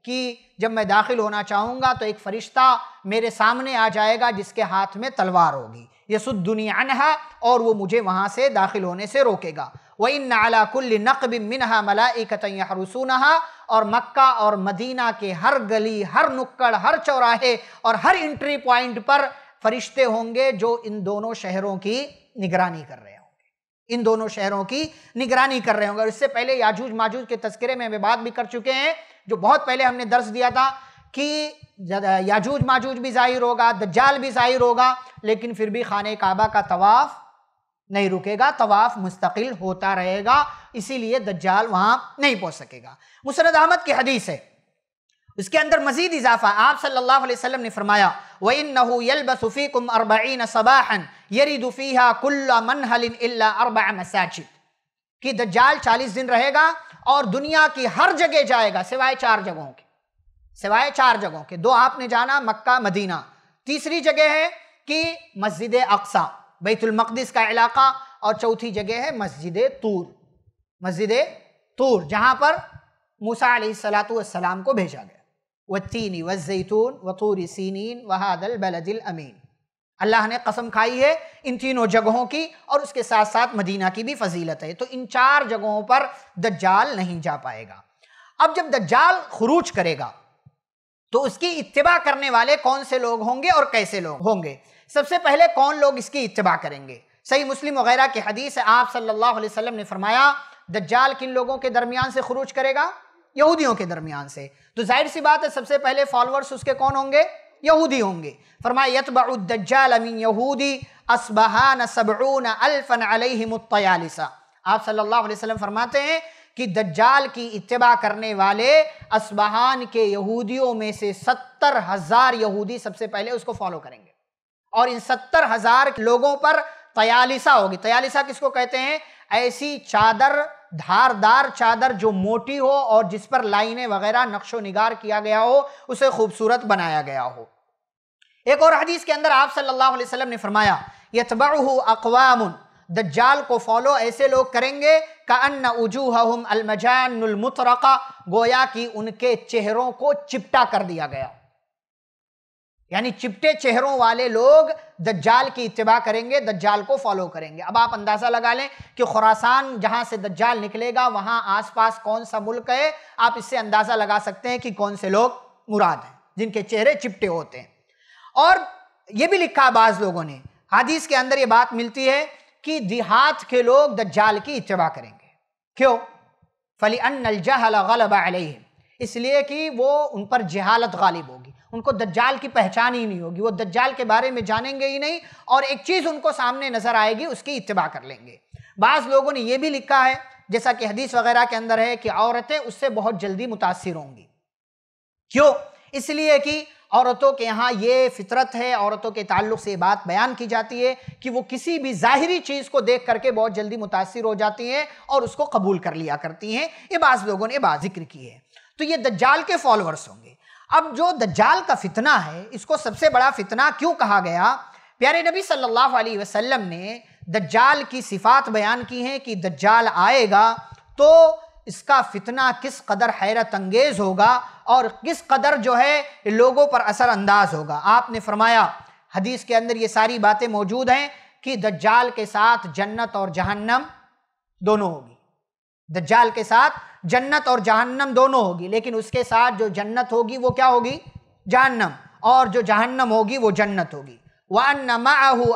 कि जब मैं दाखिल होना चाहूँगा तो एक फ़रिश्ता मेरे सामने आ जाएगा जिसके हाथ में तलवार होगी ये सुदुनियान है और वो मुझे वहाँ से दाखिल होने से रोकेगा वही नाला कुल्ल नकब मिनहा मलाइकतरसूनहा और मक्का और मदीना के हर गली हर नुक्कड़ हर चौराहे और हर एंट्री पॉइंट पर फरिश्ते होंगे जो इन दोनों शहरों की निगरानी कर रहे होंगे इन दोनों शहरों की निगरानी कर रहे होंगे और इससे पहले याजूज माजूज के तस्करे में हमें बात भी कर चुके हैं जो बहुत पहले हमने दर्ज दिया था कि याजूज माजूज भी जाहिर होगा दज्जाल भी जाहिर होगा लेकिन फिर भी खाने काबा का तवाफ़ नहीं रुकेगा तवाफ़ मुस्तकिल होता रहेगा इसीलिए दज्जाल वहां नहीं पहुंच सकेगा मुसरद अहमद की हदीस है उसके अंदर मजीद इजाफा आप सल्लल्लाहु अलैहि वसल्लम ने फरमाया यलबसु फीकुम अरबईन सबाहन फीहा कुल्ला मनहल इल्ला अरबा मसाजिद कि दज्जाल चालीस दिन रहेगा और दुनिया की हर जगह जाएगा सिवाय चार जगहों के सिवाय चार जगहों के दो आपने जाना मक्का मदीना तीसरी जगह है कि मस्जिद अक्सा बैतुलमक़दस का इलाका और चौथी जगह है मस्जिद तूर मस्जिद तूर जहाँ पर मूसा सलाम को भेजा गया व तीनी व जैतून व तूर सीनिन वहादल बलदिल अमीन अल्लाह ने कसम खाई है इन तीनों जगहों की और उसके साथ साथ मदीना की भी फजीलत है तो इन चार जगहों पर दज्जाल नहीं जा पाएगा अब जब दज्जाल खुरूज करेगा तो उसकी इत्तबा करने वाले कौन से लोग होंगे और कैसे लोग होंगे सबसे पहले कौन लोग इसकी इतबा करेंगे सही मुस्लिम वगैरह की हदीस है आप सल्लल्लाहु अलैहि वसल्लम ने फरमाया दज्जाल किन लोगों के दरमियान से खरूज करेगा यहूदियों के दरमियान से तो जाहिर सी बात है सबसे पहले फॉलोअर्स उसके कौन होंगे यहूदी होंगे फरमायातबाउद्दजालमिन यहूदी आप सल्लल्लाहु अलैहि वसल्लम फरमाते हैं कि दज्जाल की इतबा करने वाले असबहान के यहूदियों में से सत्तर हज़ार यहूदी सबसे पहले उसको फॉलो करेंगे और इन सत्तर हजार लोगों पर तयालिसा होगी तयालिसा किसको कहते हैं ऐसी चादर धारदार चादर जो मोटी हो और जिस पर लाइनें वगैरह नक्शो निगार किया गया हो उसे खूबसूरत बनाया गया हो एक और हदीस के अंदर आप सल्लल्लाहु अलैहि वसल्लम ने फरमाया यतबहु अकवाम दज्जाल को फॉलो ऐसे लोग करेंगे का अन्न गोया कि उनके चेहरों को चिपटा कर दिया गया यानी चिपटे चेहरों वाले लोग दज्जाल की इतबा करेंगे दज्जाल को फॉलो करेंगे अब आप अंदाज़ा लगा लें कि खुरासान जहां से दज्जाल निकलेगा वहां आसपास कौन सा मुल्क है आप इससे अंदाज़ा लगा सकते हैं कि कौन से लोग मुराद हैं जिनके चेहरे चिपटे होते हैं और ये भी लिखा बाज़ लोगों ने हदीस के अंदर ये बात मिलती है कि देहात के लोग दज्जाल की इतबा करेंगे क्यों फली अन जहल गलब इसलिए कि वो उन पर जहालत गालिब होगी उनको दज्जाल की पहचान ही नहीं होगी वो दज्जाल के बारे में जानेंगे ही नहीं और एक चीज़ उनको सामने नज़र आएगी उसकी इतबा कर लेंगे बाज़ लोगों ने यह भी लिखा है जैसा कि हदीस वगैरह के अंदर है कि औरतें उससे बहुत जल्दी मुतासर होंगी क्यों इसलिए कि औरतों के यहाँ ये फितरत है औरतों के ताल्लुक से बात बयान की जाती है कि वो किसी भी ज़ाहरी चीज़ को देख करके बहुत जल्दी मुतासर हो जाती हैं और उसको कबूल कर लिया करती हैं ये बाज़ लोगों ने बाज़िक्र की है तो ये दज्जाल के फॉलोअर्स होंगे अब जो दज्जाल का फितना है इसको सबसे बड़ा फितना क्यों कहा गया प्यारे नबी सल्लल्लाहु अलैहि वसल्लम ने दज्जाल की सिफात बयान की हैं कि दज्जाल आएगा तो इसका फितना किस कदर हैरत अंगेज होगा और किस कदर जो है लोगों पर असर अंदाज होगा आपने फरमाया हदीस के अंदर ये सारी बातें मौजूद हैं कि दज्जाल के साथ जन्नत और जहन्नम दोनों होगी दज्जाल के साथ जन्नत और जहन्नम दोनों होगी लेकिन उसके साथ जो जन्नत होगी वो क्या होगी जहन्नम और जो जहन्नम होगी वो जन्नत होगी वन नमाहू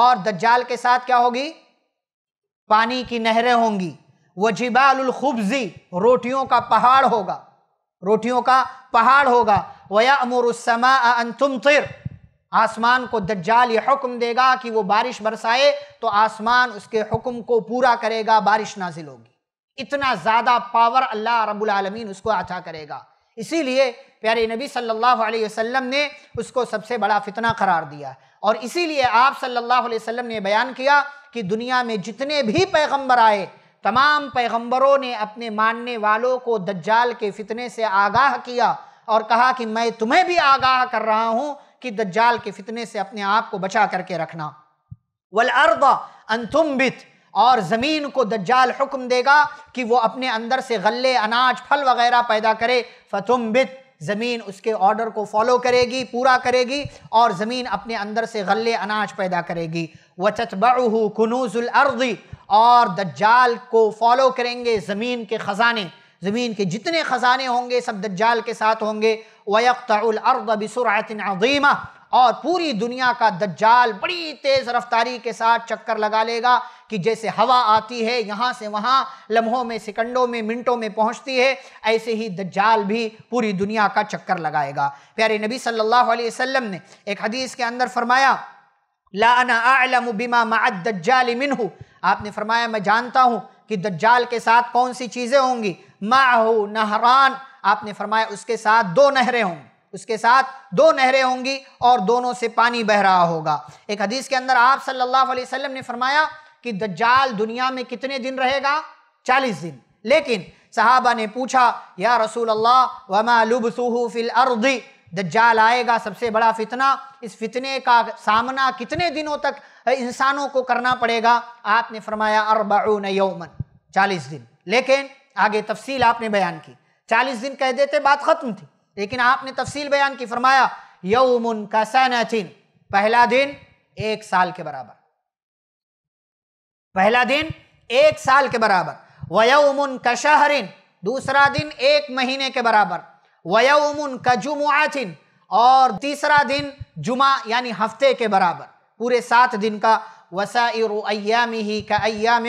और दज्जाल के साथ क्या होगी पानी की नहरें होंगी वजिबालखुबजी रोटियों का पहाड़ होगा रोटियों का पहाड़ होगा वया अमरसमा तुम तिर आसमान को दज्जाल यह हुक्म देगा कि वो बारिश बरसाए तो आसमान उसके हुक्म को पूरा करेगा बारिश नाजिल होगी इतना ज़्यादा पावर अल्लाह रब्बुल आलमीन उसको अता करेगा इसीलिए प्यारे नबी सल्लल्लाहु अलैहि वसल्लम ने उसको सबसे बड़ा फितना करार दिया और इसीलिए आप सल्लल्लाहु अलैहि वसल्लम ने बयान किया कि दुनिया में जितने भी पैगंबर आए तमाम पैगंबरों ने अपने मानने वालों को दज्जाल के फितने से आगाह किया और कहा कि मैं तुम्हें भी आगाह कर रहा हूँ कि दज्जाल के फितने से अपने आप को बचा करके रखना वल अर्द अनतुम्बित और ज़मीन को दज्जाल हुक्म देगा कि वो अपने अंदर से गले अनाज फल वगैरह पैदा करे फतुम बित ज़मीन उसके ऑर्डर को फॉलो करेगी पूरा करेगी और ज़मीन अपने अंदर से गले अनाज पैदा करेगी व चतबहू कनूज़ुलर्दी और दज्जाल को फॉलो करेंगे ज़मीन के ख़जाने ज़मीन के जितने ख़जाने होंगे सब दज्जाल के साथ होंगे वयक़ल अर्द बसुरतिन अदीमा और पूरी दुनिया का दज्जाल बड़ी तेज रफ्तारी के साथ चक्कर लगा लेगा कि जैसे हवा आती है यहाँ से वहाँ लम्हों में सेकंडों में मिनटों में पहुँचती है ऐसे ही दज्जाल भी पूरी दुनिया का चक्कर लगाएगा प्यारे नबी सल्लल्लाहु अलैहि वसल्लम ने एक हदीस के अंदर फरमाया ला अना आलम बिमा माद दज्जाल मिनहू आपने फरमाया मैं जानता हूँ कि दज्जाल के साथ कौन सी चीज़ें होंगी माहू नहरान आपने फरमाया उसके साथ दो नहरें होंगी उसके साथ दो नहरें होंगी और दोनों से पानी बह रहा होगा एक हदीस के अंदर आप सल्लल्लाहु अलैहि वसल्लम ने फरमाया कि दज्जाल दुनिया में कितने दिन रहेगा चालीस दिन लेकिन साहबा ने पूछा या रसूल अल्लाह वमालुबसूहू फिल अर्दी दज्जाल आएगा सबसे बड़ा फितना इस फितने का सामना कितने दिनों तक इंसानों को करना पड़ेगा आपने फरमाया अरबाउन यौमन चालीस दिन लेकिन आगे तफसील आपने बयान की चालीस दिन कह देते बात ख़त्म थी लेकिन आपने तफसील बयान की फरमाया यौमुन का सनाचिन पहला दिन एक साल के बराबर पहला दिन एक साल के बराबर वयउमुन का शहरिन दूसरा दिन एक महीने के बराबर वयउमुन का और तीसरा दिन जुमा यानी हफ्ते के बराबर पूरे सात दिन का वसाइयामी ही का अयाम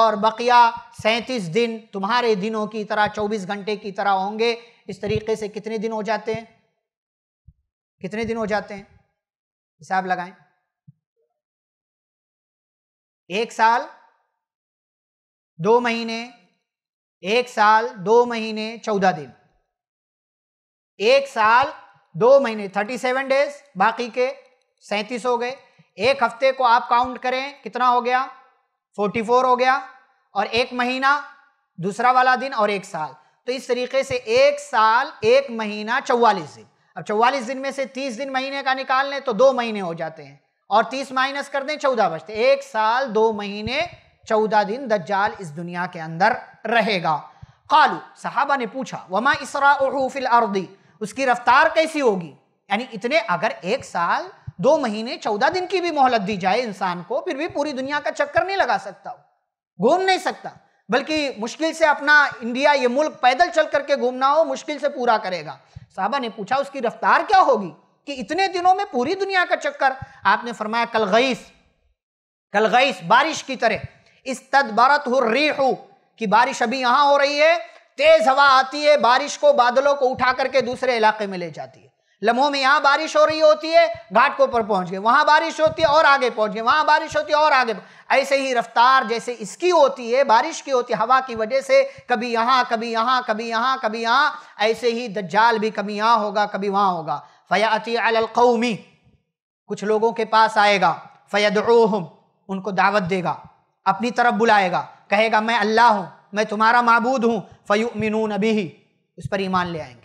और बकिया सैंतीस दिन तुम्हारे दिनों की तरह चौबीस घंटे की तरह होंगे इस तरीके से कितने दिन हो जाते हैं कितने दिन हो जाते हैं हिसाब लगाएं एक साल दो महीने एक साल दो महीने चौदह दिन एक साल दो महीने थर्टी सेवन डेज बाकी के सैंतीस हो गए एक हफ्ते को आप काउंट करें कितना हो गया फोर्टी फोर हो गया और एक महीना दूसरा वाला दिन और एक साल तो इस तरीके से एक साल एक महीना चौवालीस दिन अब चौवालीस दिन में से तीस दिन महीने का निकाल लें तो दो महीने हो जाते हैं और तीस माइनस कर दें चौदह बजते एक साल दो महीने चौदह दिन दज्जाल इस दुनिया के अंदर रहेगा कालू साहबा ने पूछा वमा इसरा फिल अर्दी उसकी रफ्तार कैसी होगी यानी इतने अगर एक साल दो महीने चौदह दिन की भी मोहलत दी जाए इंसान को फिर भी पूरी दुनिया का चक्कर नहीं लगा सकता घूम नहीं सकता बल्कि मुश्किल से अपना इंडिया ये मुल्क पैदल चल करके घूमना हो मुश्किल से पूरा करेगा साहबा ने पूछा उसकी रफ्तार क्या होगी कि इतने दिनों में पूरी दुनिया का चक्कर आपने फरमाया कल गईस बारिश की तरह इस तदबरत हो री हो कि बारिश अभी यहां हो रही है तेज हवा आती है बारिश को बादलों को उठा करके दूसरे इलाके में ले जाती है लम्हों में यहाँ बारिश हो रही होती है घाट को ऊपर पहुँच गए वहाँ बारिश होती है और आगे पहुँच गए वहाँ बारिश होती है और आगे ऐसे ही रफ्तार जैसे इसकी होती है बारिश की होती है हवा की वजह से कभी यहाँ कभी यहाँ कभी यहाँ कभी यहाँ ऐसे ही दज्जाल भी कभी यहाँ होगा कभी वहाँ होगा फ़याती अलकौमी कुछ लोगों के पास आएगा फ़ैदम उनको दावत देगा अपनी तरफ बुलाएगा कहेगा मैं अल्लाह हूँ मैं तुम्हारा मबूद हूँ फयू मिनू नबी इस पर ईमान ले आएंगे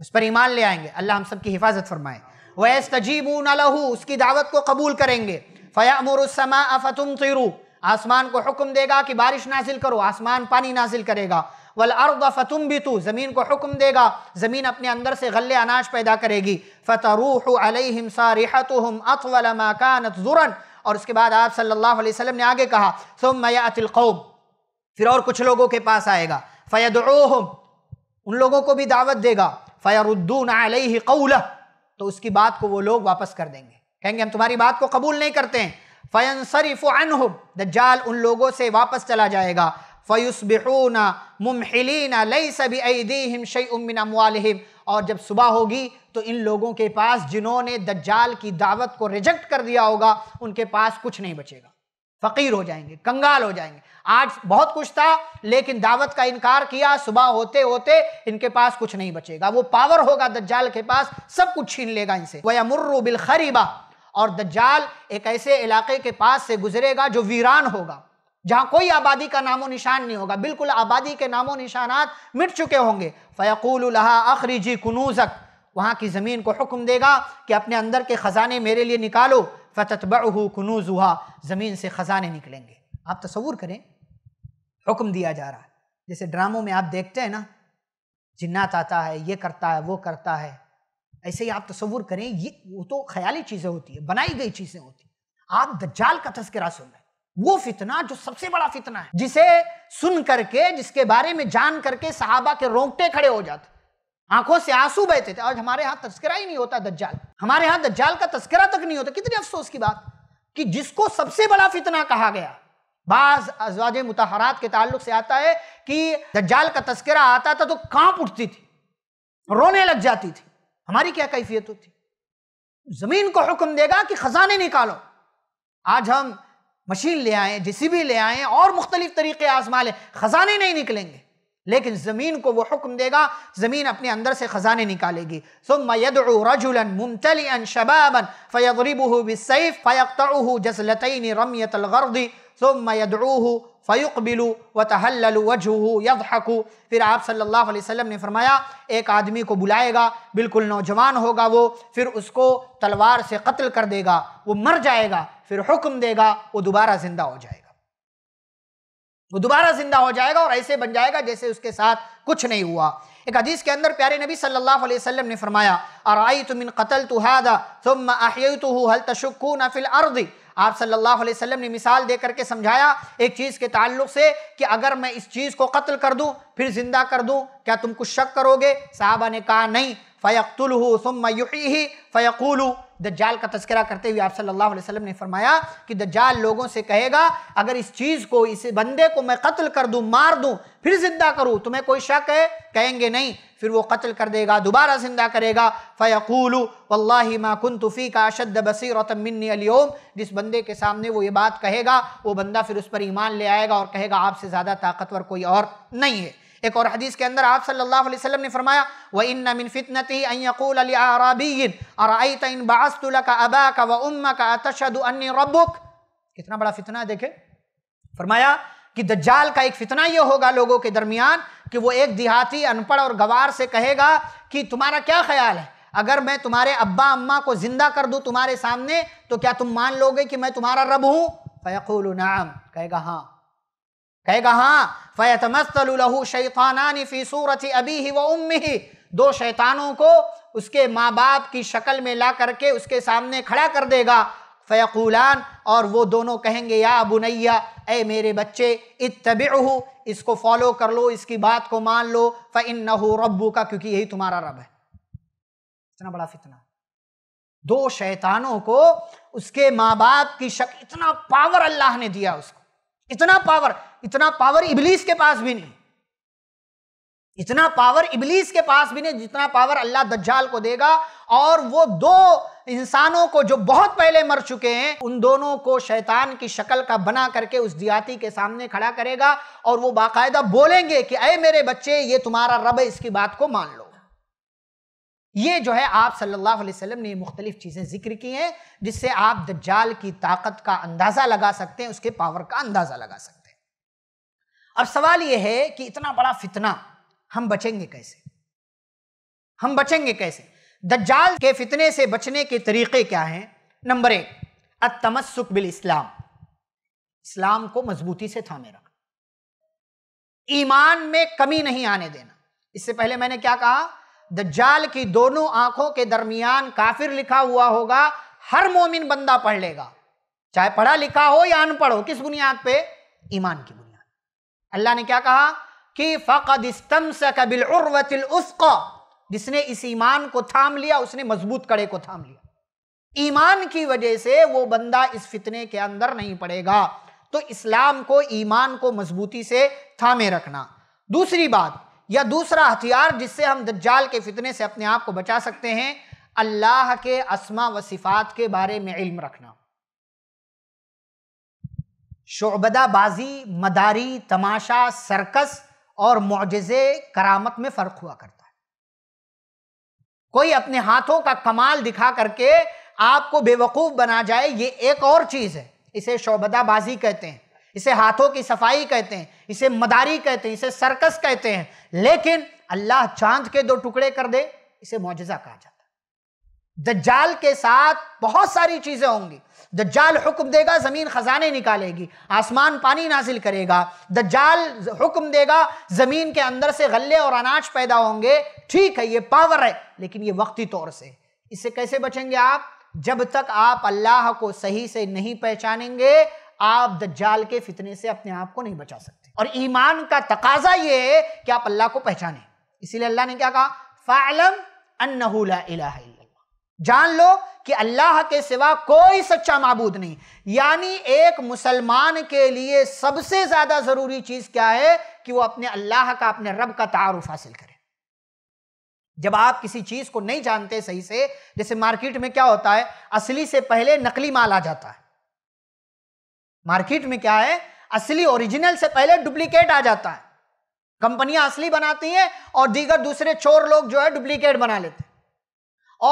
उस पर ईमान ले आएंगे अल्लाह हम सब की हिफाजत फरमाए वैस तजीब नलहू उसकी दावत को कबूल करेंगे फ़यामुरसमा फ़तुम तिरु आसमान को हुक्म देगा कि बारिश नाजिल करो आसमान पानी नाजिल करेगा वल अर्द फ़तुम भी तू ज़मीन को हुक्म देगा ज़मीन अपने अंदर से गले अनाज पैदा करेगी फ़तरूह अलहिम सारिहतुम अतवल मकान ज़ुरन और उसके बाद आप सल्ला वसलम ने आगे कहा सोमयातिल कौम फिर और कुछ लोगों के पास आएगा फ़ैद उन लोगों को भी दावत देगा फ़यरुद्दून अलैहि कौला तो उसकी बात को वो लोग वापस कर देंगे कहेंगे हम तुम्हारी बात को कबूल नहीं करते हैं फ़यन शरीफ़ दज्जाल उन लोगों से वापस चला जाएगा फ़युसबिहून मुमहलिन लई सभी ऐदीम शई उमिन और जब सुबह होगी तो इन लोगों के पास जिन्होंने दज्जाल की दावत को रिजेक्ट कर दिया होगा उनके पास कुछ नहीं बचेगा फ़कीर हो जाएंगे कंगाल हो जाएंगे आज बहुत कुछ था लेकिन दावत का इनकार किया सुबह होते होते इनके पास कुछ नहीं बचेगा वो पावर होगा दज्जाल के पास सब कुछ छीन लेगा इनसे वह मुर्रू बिल खरीबा और दज्जाल एक ऐसे इलाके के पास से गुजरेगा जो वीरान होगा जहाँ कोई आबादी का नामो निशान नहीं होगा बिल्कुल आबादी के नामो निशानात मिट चुके होंगे फ़यकूल जी कनूजक वहाँ की ज़मीन को हुक्म देगा कि अपने अंदर के ख़जाने मेरे लिए निकालो फ़ततबह कनूजुहा ज़मीन से ख़जाने निकलेंगे आप तस्वूर करें हुक्म दिया जा रहा है जैसे ड्रामों में आप देखते हैं ना जिन्नात आता है ये करता है वो करता है ऐसे ही आप तस्वूर करें ये वो तो ख्याली चीज़ें होती है बनाई गई चीज़ें होती हैं आप दज्जाल का तस्करा सुन रहे हैं वो फितना जो सबसे बड़ा फितना है जिसे सुन करके जिसके बारे में जान करके सहाबा के रोंगटे खड़े हो जाते आंखों से आंसू बहते थे आज हमारे यहाँ तस्करा ही नहीं होता दज्जाल हमारे यहाँ दज्जाल का तस्करा तक नहीं होता कितने अफसोस की बात कि जिसको सबसे बड़ा फितना कहा गया बाज अजवाज मुतहरात के ताल्लुक से आता है कि दज्जाल का तस्करा आता था तो कांप उठती थी रोने लग जाती थी हमारी क्या कैफियत होती जमीन को हुक्म देगा कि खजाने निकालो आज हम मशीन ले आए जेसीबी ले आए और मुख्तलिफ तरीके आजमा लें खजाने नहीं निकलेंगे लेकिन ज़मीन को वो हुक्म देगा ज़मीन अपने अंदर से ख़जाने निकालेगी सुमयदरजुलन मुमतलियन शबाबन फ़यदरिबू बिसैफ़ फ़यक़तू जसलतैन रमयतलगर्दी ثم يدعوه فيقبل وتهلل وجهه يضحك फिर आप सल्लल्लाहु अलैहि वसल्लम ने फरमाया एक आदमी को बुलाएगा बिल्कुल नौजवान होगा वो फिर उसको तलवार से कत्ल कर देगा वो मर जाएगा फिर हुक्म देगा वो दोबारा ज़िंदा हो जाएगा वो दोबारा ज़िंदा हो जाएगा और ऐसे बन जाएगा जैसे उसके साथ कुछ नहीं हुआ एक हदीस के अंदर प्यारे नबी सल्लल्लाहु अलैहि वसल्लम ने फरमाया अराई मिन कतल तुहादा थुम्मा अहयतु हल तशक्कू फिल अर्दी आप सल्लल्लाहु अलैहि वसल्लम ने मिसाल दे करके समझाया एक चीज़ के ताल्लुक से कि अगर मैं इस चीज़ को कत्ल कर दूँ फिर ज़िंदा कर दूँ क्या तुम कुछ शक करोगे साहबा ने कहा नहीं फ़यकतुल सुम ही फ़यकूलू दज्जाल का तस्करा करते हुए आप सल्लल्लाहु अलैहि वसल्लम ने फरमाया कि दज्जाल लोगों से कहेगा अगर इस चीज़ को इस बंदे को मैं कत्ल कर दूं मार दूं फिर ज़िंदा करूं तुम्हें कोई शक है कहेंगे नहीं फिर वो कत्ल कर देगा दोबारा ज़िंदा करेगा फ़यकूलू वल्लाही माकुन तुफ़ी का अशद बसीर तमिन अलियोम जिस बंदे के सामने वो ये बात कहेगा वो बंदा फिर उस पर ईमान ले आएगा और कहेगा आपसे ज़्यादा ताकतवर कोई और नहीं है एक और हदीस के अंदर आप सल्लल्लाहु अलैहि वसल्लम ने फरमाया व इन मिन फितनति अन यकूल लि अराबी अराइत इन बअस्तु लक अबाक व उम्मक अतशहदु अन्नी रब्बुक कितना बड़ा फितना है देखे फरमाया कि दज्जाल का एक फितना यह होगा लोगों के दरमियान कि वो एक देहाती अनपढ़ और गवार से कहेगा कि तुम्हारा क्या ख्याल है अगर मैं तुम्हारे अब्बा अम्मा को जिंदा कर दूं तुम्हारे सामने तो क्या तुम मान लोगे कि मैं तुम्हारा रब हूं फ़यकुल नाम कहेगा हाँ कहेगा हाँ फ़ैतमस्तलहू शैतानानी फ़ी सूरत अभी ही वह उम्मी ही दो शैतानों को उसके माँ बाप की शक्ल में ला करके उसके सामने खड़ा कर देगा फ़ैकूलान और वो दोनों कहेंगे या बुनैया ए मेरे बच्चे इतबू इसको फॉलो कर लो इसकी बात को मान लो फ़िन हो रबू का क्योंकि यही तुम्हारा रब है इतना बड़ा फितना दो शैतानों को उसके माँ बाप की शक इतना पावर अल्लाह ने दिया उसको इतना पावर इतना पावर इबलीस के पास भी नहीं इतना पावर इबलीस के पास भी नहीं जितना पावर अल्लाह दज्जाल को देगा और वो दो इंसानों को जो बहुत पहले मर चुके हैं उन दोनों को शैतान की शक्ल का बना करके उस दियाती के सामने खड़ा करेगा और वो बाकायदा बोलेंगे कि अरे मेरे बच्चे ये तुम्हारा रब है इसकी बात को मान लो ये जो है आप सल्लल्लाहु अलैहि वसल्लम ने मुख्तलिफ चीज़ें जिक्र की हैं जिससे आप दज्जाल की ताकत का अंदाज़ा लगा सकते हैं उसके पावर का अंदाज़ा लगा सकते हैं अब सवाल यह है कि इतना बड़ा फितना हम बचेंगे कैसे हम बचेंगे कैसे दज्जाल के फितने से बचने के तरीके क्या हैं नंबर एक अतमसुक बिल इस्लाम इस्लाम को मजबूती से थामे रखना ईमान में कमी नहीं आने देना इससे पहले मैंने क्या कहा दज्जाल की दोनों आंखों के दरमियान काफिर लिखा हुआ होगा हर मोमिन बंदा पढ़ लेगा चाहे पढ़ा लिखा हो या अनपढ़ हो किस बुनियाद पे ईमान की बुनियाद अल्लाह ने क्या कहा कि फ़कद कबिल उसको जिसने इस ईमान को थाम लिया उसने मजबूत कड़े को थाम लिया ईमान की वजह से वो बंदा इस फितने के अंदर नहीं पड़ेगा तो इस्लाम को ईमान को मजबूती से थामे रखना दूसरी बात या दूसरा हथियार जिससे हम दज्जाल के फितने से अपने आप को बचा सकते हैं अल्लाह के असमा व सिफात के बारे में इल्म रखना शोबदाबाजी मदारी तमाशा सर्कस और मुजज़े करामत में फ़र्क हुआ करता है कोई अपने हाथों का कमाल दिखा करके आपको बेवकूफ़ बना जाए ये एक और चीज़ है इसे शोबदाबाजी कहते हैं इसे हाथों की सफाई कहते हैं इसे मदारी कहते हैं इसे सर्कस कहते हैं लेकिन अल्लाह चांद के दो टुकड़े कर दे इसे मुजजा कहा जाता है दज्जाल के साथ बहुत सारी चीजें होंगी दज्जाल हुक्म देगा ज़मीन ख़जाने निकालेगी आसमान पानी नाजिल करेगा दज्जाल हुक्म देगा ज़मीन के अंदर से गले और अनाज पैदा होंगे ठीक है ये पावर है लेकिन ये वक्ती तौर से इससे कैसे बचेंगे आप जब तक आप अल्लाह को सही से नहीं पहचानेंगे आप दज्जाल के फितने से अपने आप को नहीं बचा सकते और ईमान का तकाजा यह है कि आप अल्लाह को पहचाने इसीलिए अल्लाह ने क्या कहा फ़ालम अन्नहूला जान लो कि अल्लाह के सिवा कोई सच्चा मबूद नहीं यानी एक मुसलमान के लिए सबसे ज़्यादा ज़रूरी चीज़ क्या है कि वो अपने अल्लाह का अपने रब का तारुफ हासिल करे जब आप किसी चीज़ को नहीं जानते सही से जैसे मार्केट में क्या होता है असली से पहले नकली माल आ जाता है मार्केट में क्या है असली ओरिजिनल से पहले डुप्लीकेट आ जाता है कंपनियां असली बनाती हैं और दीगर दूसरे चोर लोग जो है डुप्लीकेट बना लेते हैं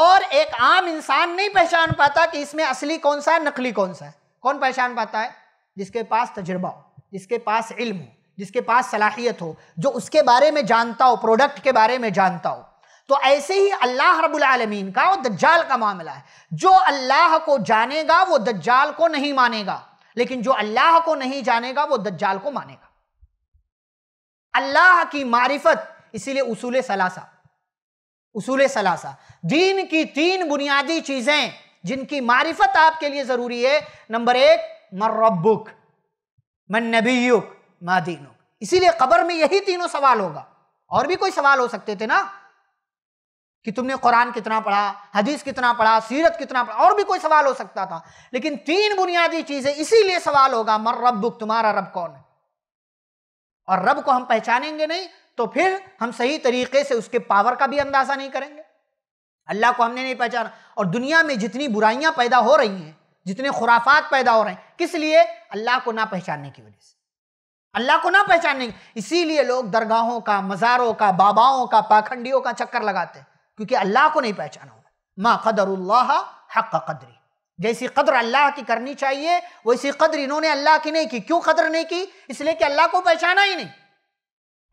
और एक आम इंसान नहीं पहचान पाता कि इसमें असली कौन सा है नकली कौन सा है कौन पहचान पाता है जिसके पास तजुर्बा हो जिसके पास इल्म हो जिसके पास सलाहियत हो जो उसके बारे में जानता हो प्रोडक्ट के बारे में जानता हो तो ऐसे ही अल्लाह रब्बुल आलमीन का और दज्जाल का मामला है जो अल्लाह को जानेगा वो दज्जाल को नहीं मानेगा लेकिन जो अल्लाह को नहीं जानेगा वो दज्जाल को मानेगा अल्लाह की मारिफत इसीलिए उसूल सलासा उसूल सलासा दीन की तीन बुनियादी चीजें जिनकी मारिफत आपके लिए जरूरी है नंबर एक मर्रबुक मन नबीयुक मादीनुक इसीलिए कबर में यही तीनों सवाल होगा और भी कोई सवाल हो सकते थे ना कि तुमने कुरान कितना पढ़ा हदीस कितना पढ़ा सीरत कितना पढ़ा और भी कोई सवाल हो सकता था लेकिन तीन बुनियादी चीजें इसीलिए सवाल होगा मर रबुक तुम्हारा रब कौन है और रब को हम पहचानेंगे नहीं तो फिर हम सही तरीके से उसके पावर का भी अंदाजा नहीं करेंगे अल्लाह को हमने नहीं पहचाना और दुनिया में जितनी बुराइयां पैदा हो रही हैं जितने खुराफात पैदा हो रहे हैं किस लिए अल्लाह को ना पहचानने की वजह से अल्लाह को ना पहचानने इसीलिए लोग दरगाहों का मज़ारों का बाबाओं का पाखंडियों का चक्कर लगाते हैं क्योंकि अल्लाह को नहीं पहचाना होगा माँ कदर हक कदरी जैसी कदर अल्लाह की करनी चाहिए वैसी कदर इन्होंने अल्लाह की नहीं की क्यों कदर नहीं की इसलिए कि अल्लाह को पहचाना ही नहीं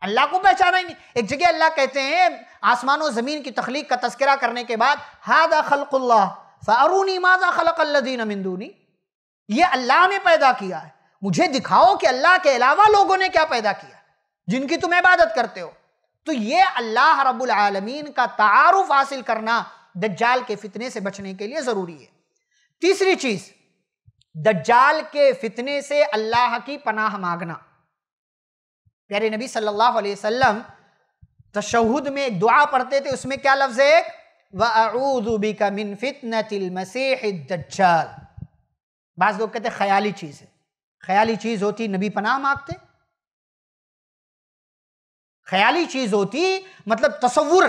अल्लाह को पहचाना ही नहीं एक जगह अल्लाह कहते हैं आसमान और ज़मीन की तखलीक का तस्करा करने के बाद हादा खलकुल्ला फ़ारूनी मादा खलकिन मिंदूनी ये अल्लाह ने पैदा किया है मुझे दिखाओ कि अल्लाह के अलावा लोगों ने क्या पैदा किया जिनकी तुम इबादत करते हो तो ये अल्लाह रब्बुल आलमीन का तारुफ हासिल करना दज्जाल के फितने से बचने के लिए ज़रूरी है तीसरी चीज़ दज्जाल के फितने से अल्लाह की पनाह मांगना प्यारे नबी सल्लल्लाहु अलैहि वसल्लम तशहुद में एक दुआ पढ़ते थे उसमें क्या लफ्ज़ है वबी मिन फितनतिल मसीह दज्जाल बाज़ लोग कहते ख्याली चीज़ है ख्याली चीज़ होती नबी पनाह मांगते ख्याली चीज़ होती मतलब तस्वुर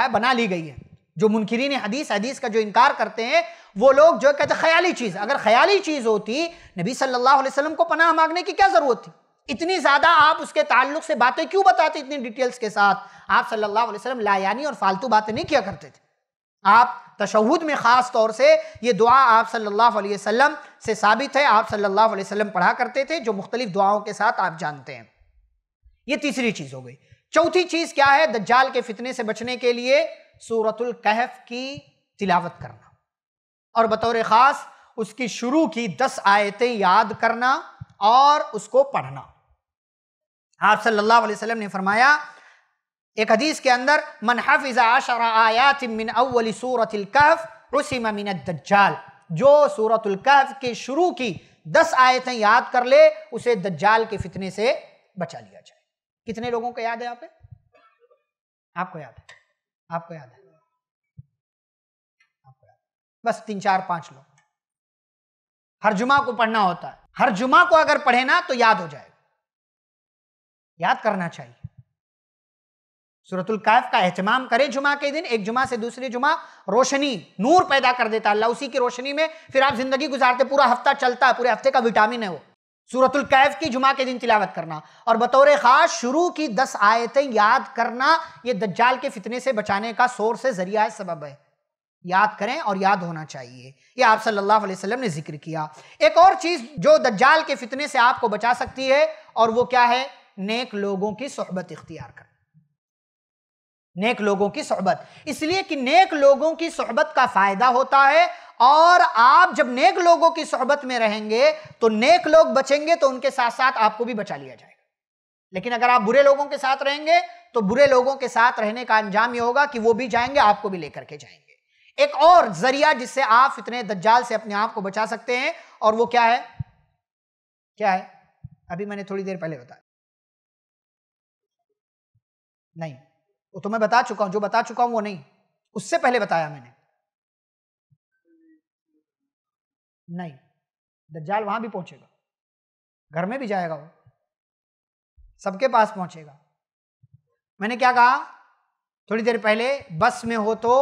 है बना ली गई है जो मुनकरीन हदीस हदीस का जो इनकार करते हैं वो लोग जो कहते ख्याली चीज़ अगर ख्याली चीज़ होती नबी सल्लल्लाहु अलैहि वसल्लम को पनाह मांगने की क्या ज़रूरत थी इतनी ज़्यादा आप उसके ताल्लुक से बातें क्यों बताते इतनी डिटेल्स के साथ आप सल्लल्लाहु अलैहि वसल्लम लायानी और फालतू बातें नहीं किया करते थे आप तशहद में ख़ास तौर से ये दुआ आप सल्लल्लाहु अलैहि वसल्लम से साबित है आप सल्लल्लाहु अलैहि वसल्लम पढ़ा करते थे जो मुख्तलिफ़ दुआओं के साथ आप जानते हैं ये तीसरी चीज़ हो गई चौथी चीज क्या है दज्जाल के फितने से बचने के लिए सूरतुल कहफ की तिलावत करना और बतौर ख़ास उसकी शुरू की दस आयतें याद करना और उसको पढ़ना आप सल्लल्लाहु अलैहि वसल्लम ने फरमाया एक हदीस के अंदर मन हफिज़ आशर आयात मिन अव्वल सूरतुल कहफ उसीमा मिन दज्जाल जो सूरतुल कहफ के शुरू की दस आयतें याद कर ले उसे दज्जाल के फितने से बचा लिया जाए कितने लोगों को याद है यहाँ पे आपको याद है आपको याद है आपको याद बस तीन चार पांच लोग हर जुमा को पढ़ना होता है हर जुमा को अगर पढ़े ना तो याद हो जाएगा याद करना चाहिए सूरतुल कैफ का एहतमाम करे जुमा के दिन एक जुमा से दूसरी जुमा रोशनी नूर पैदा कर देता अल्लाह उसी की रोशनी में फिर आप जिंदगी गुजारते पूरा हफ्ता चलता है पूरे हफ्ते का विटामिन है वो सूरतुल कैफ की जुमा के दिन तिलावत करना और बतौर ख़ास शुरू की दस आयतें याद करना ये दज्जाल के फितने से बचाने का शोर से जरिया सबब है याद करें और याद होना चाहिए ये आप सल्लल्लाहु अलैहि वसल्लम ने जिक्र किया एक और चीज़ जो दज्जाल के फितने से आपको बचा सकती है और वो क्या है नेक लोगों की सोहबत इख्तियार कर नेक लोगों की सोहबत इसलिए कि नेक लोगों की सोहबत का फ़ायदा होता है और आप जब नेक लोगों की सोहबत में रहेंगे तो नेक लोग बचेंगे तो उनके साथ साथ आपको भी बचा लिया जाएगा लेकिन अगर आप बुरे लोगों के साथ रहेंगे तो बुरे लोगों के साथ रहने का अंजाम ये होगा कि वो भी जाएंगे आपको भी लेकर के जाएंगे एक और जरिया जिससे आप इतने दज्जाल से अपने आप को बचा सकते हैं और वो क्या है क्या है अभी मैंने थोड़ी देर पहले बताया नहीं वो तो मैं बता चुका हूं जो बता चुका हूं वो नहीं उससे पहले बताया मैंने नहीं दज्जाल वहां भी पहुंचेगा घर में भी जाएगा वो सबके पास पहुंचेगा मैंने क्या कहा थोड़ी देर पहले बस में हो तो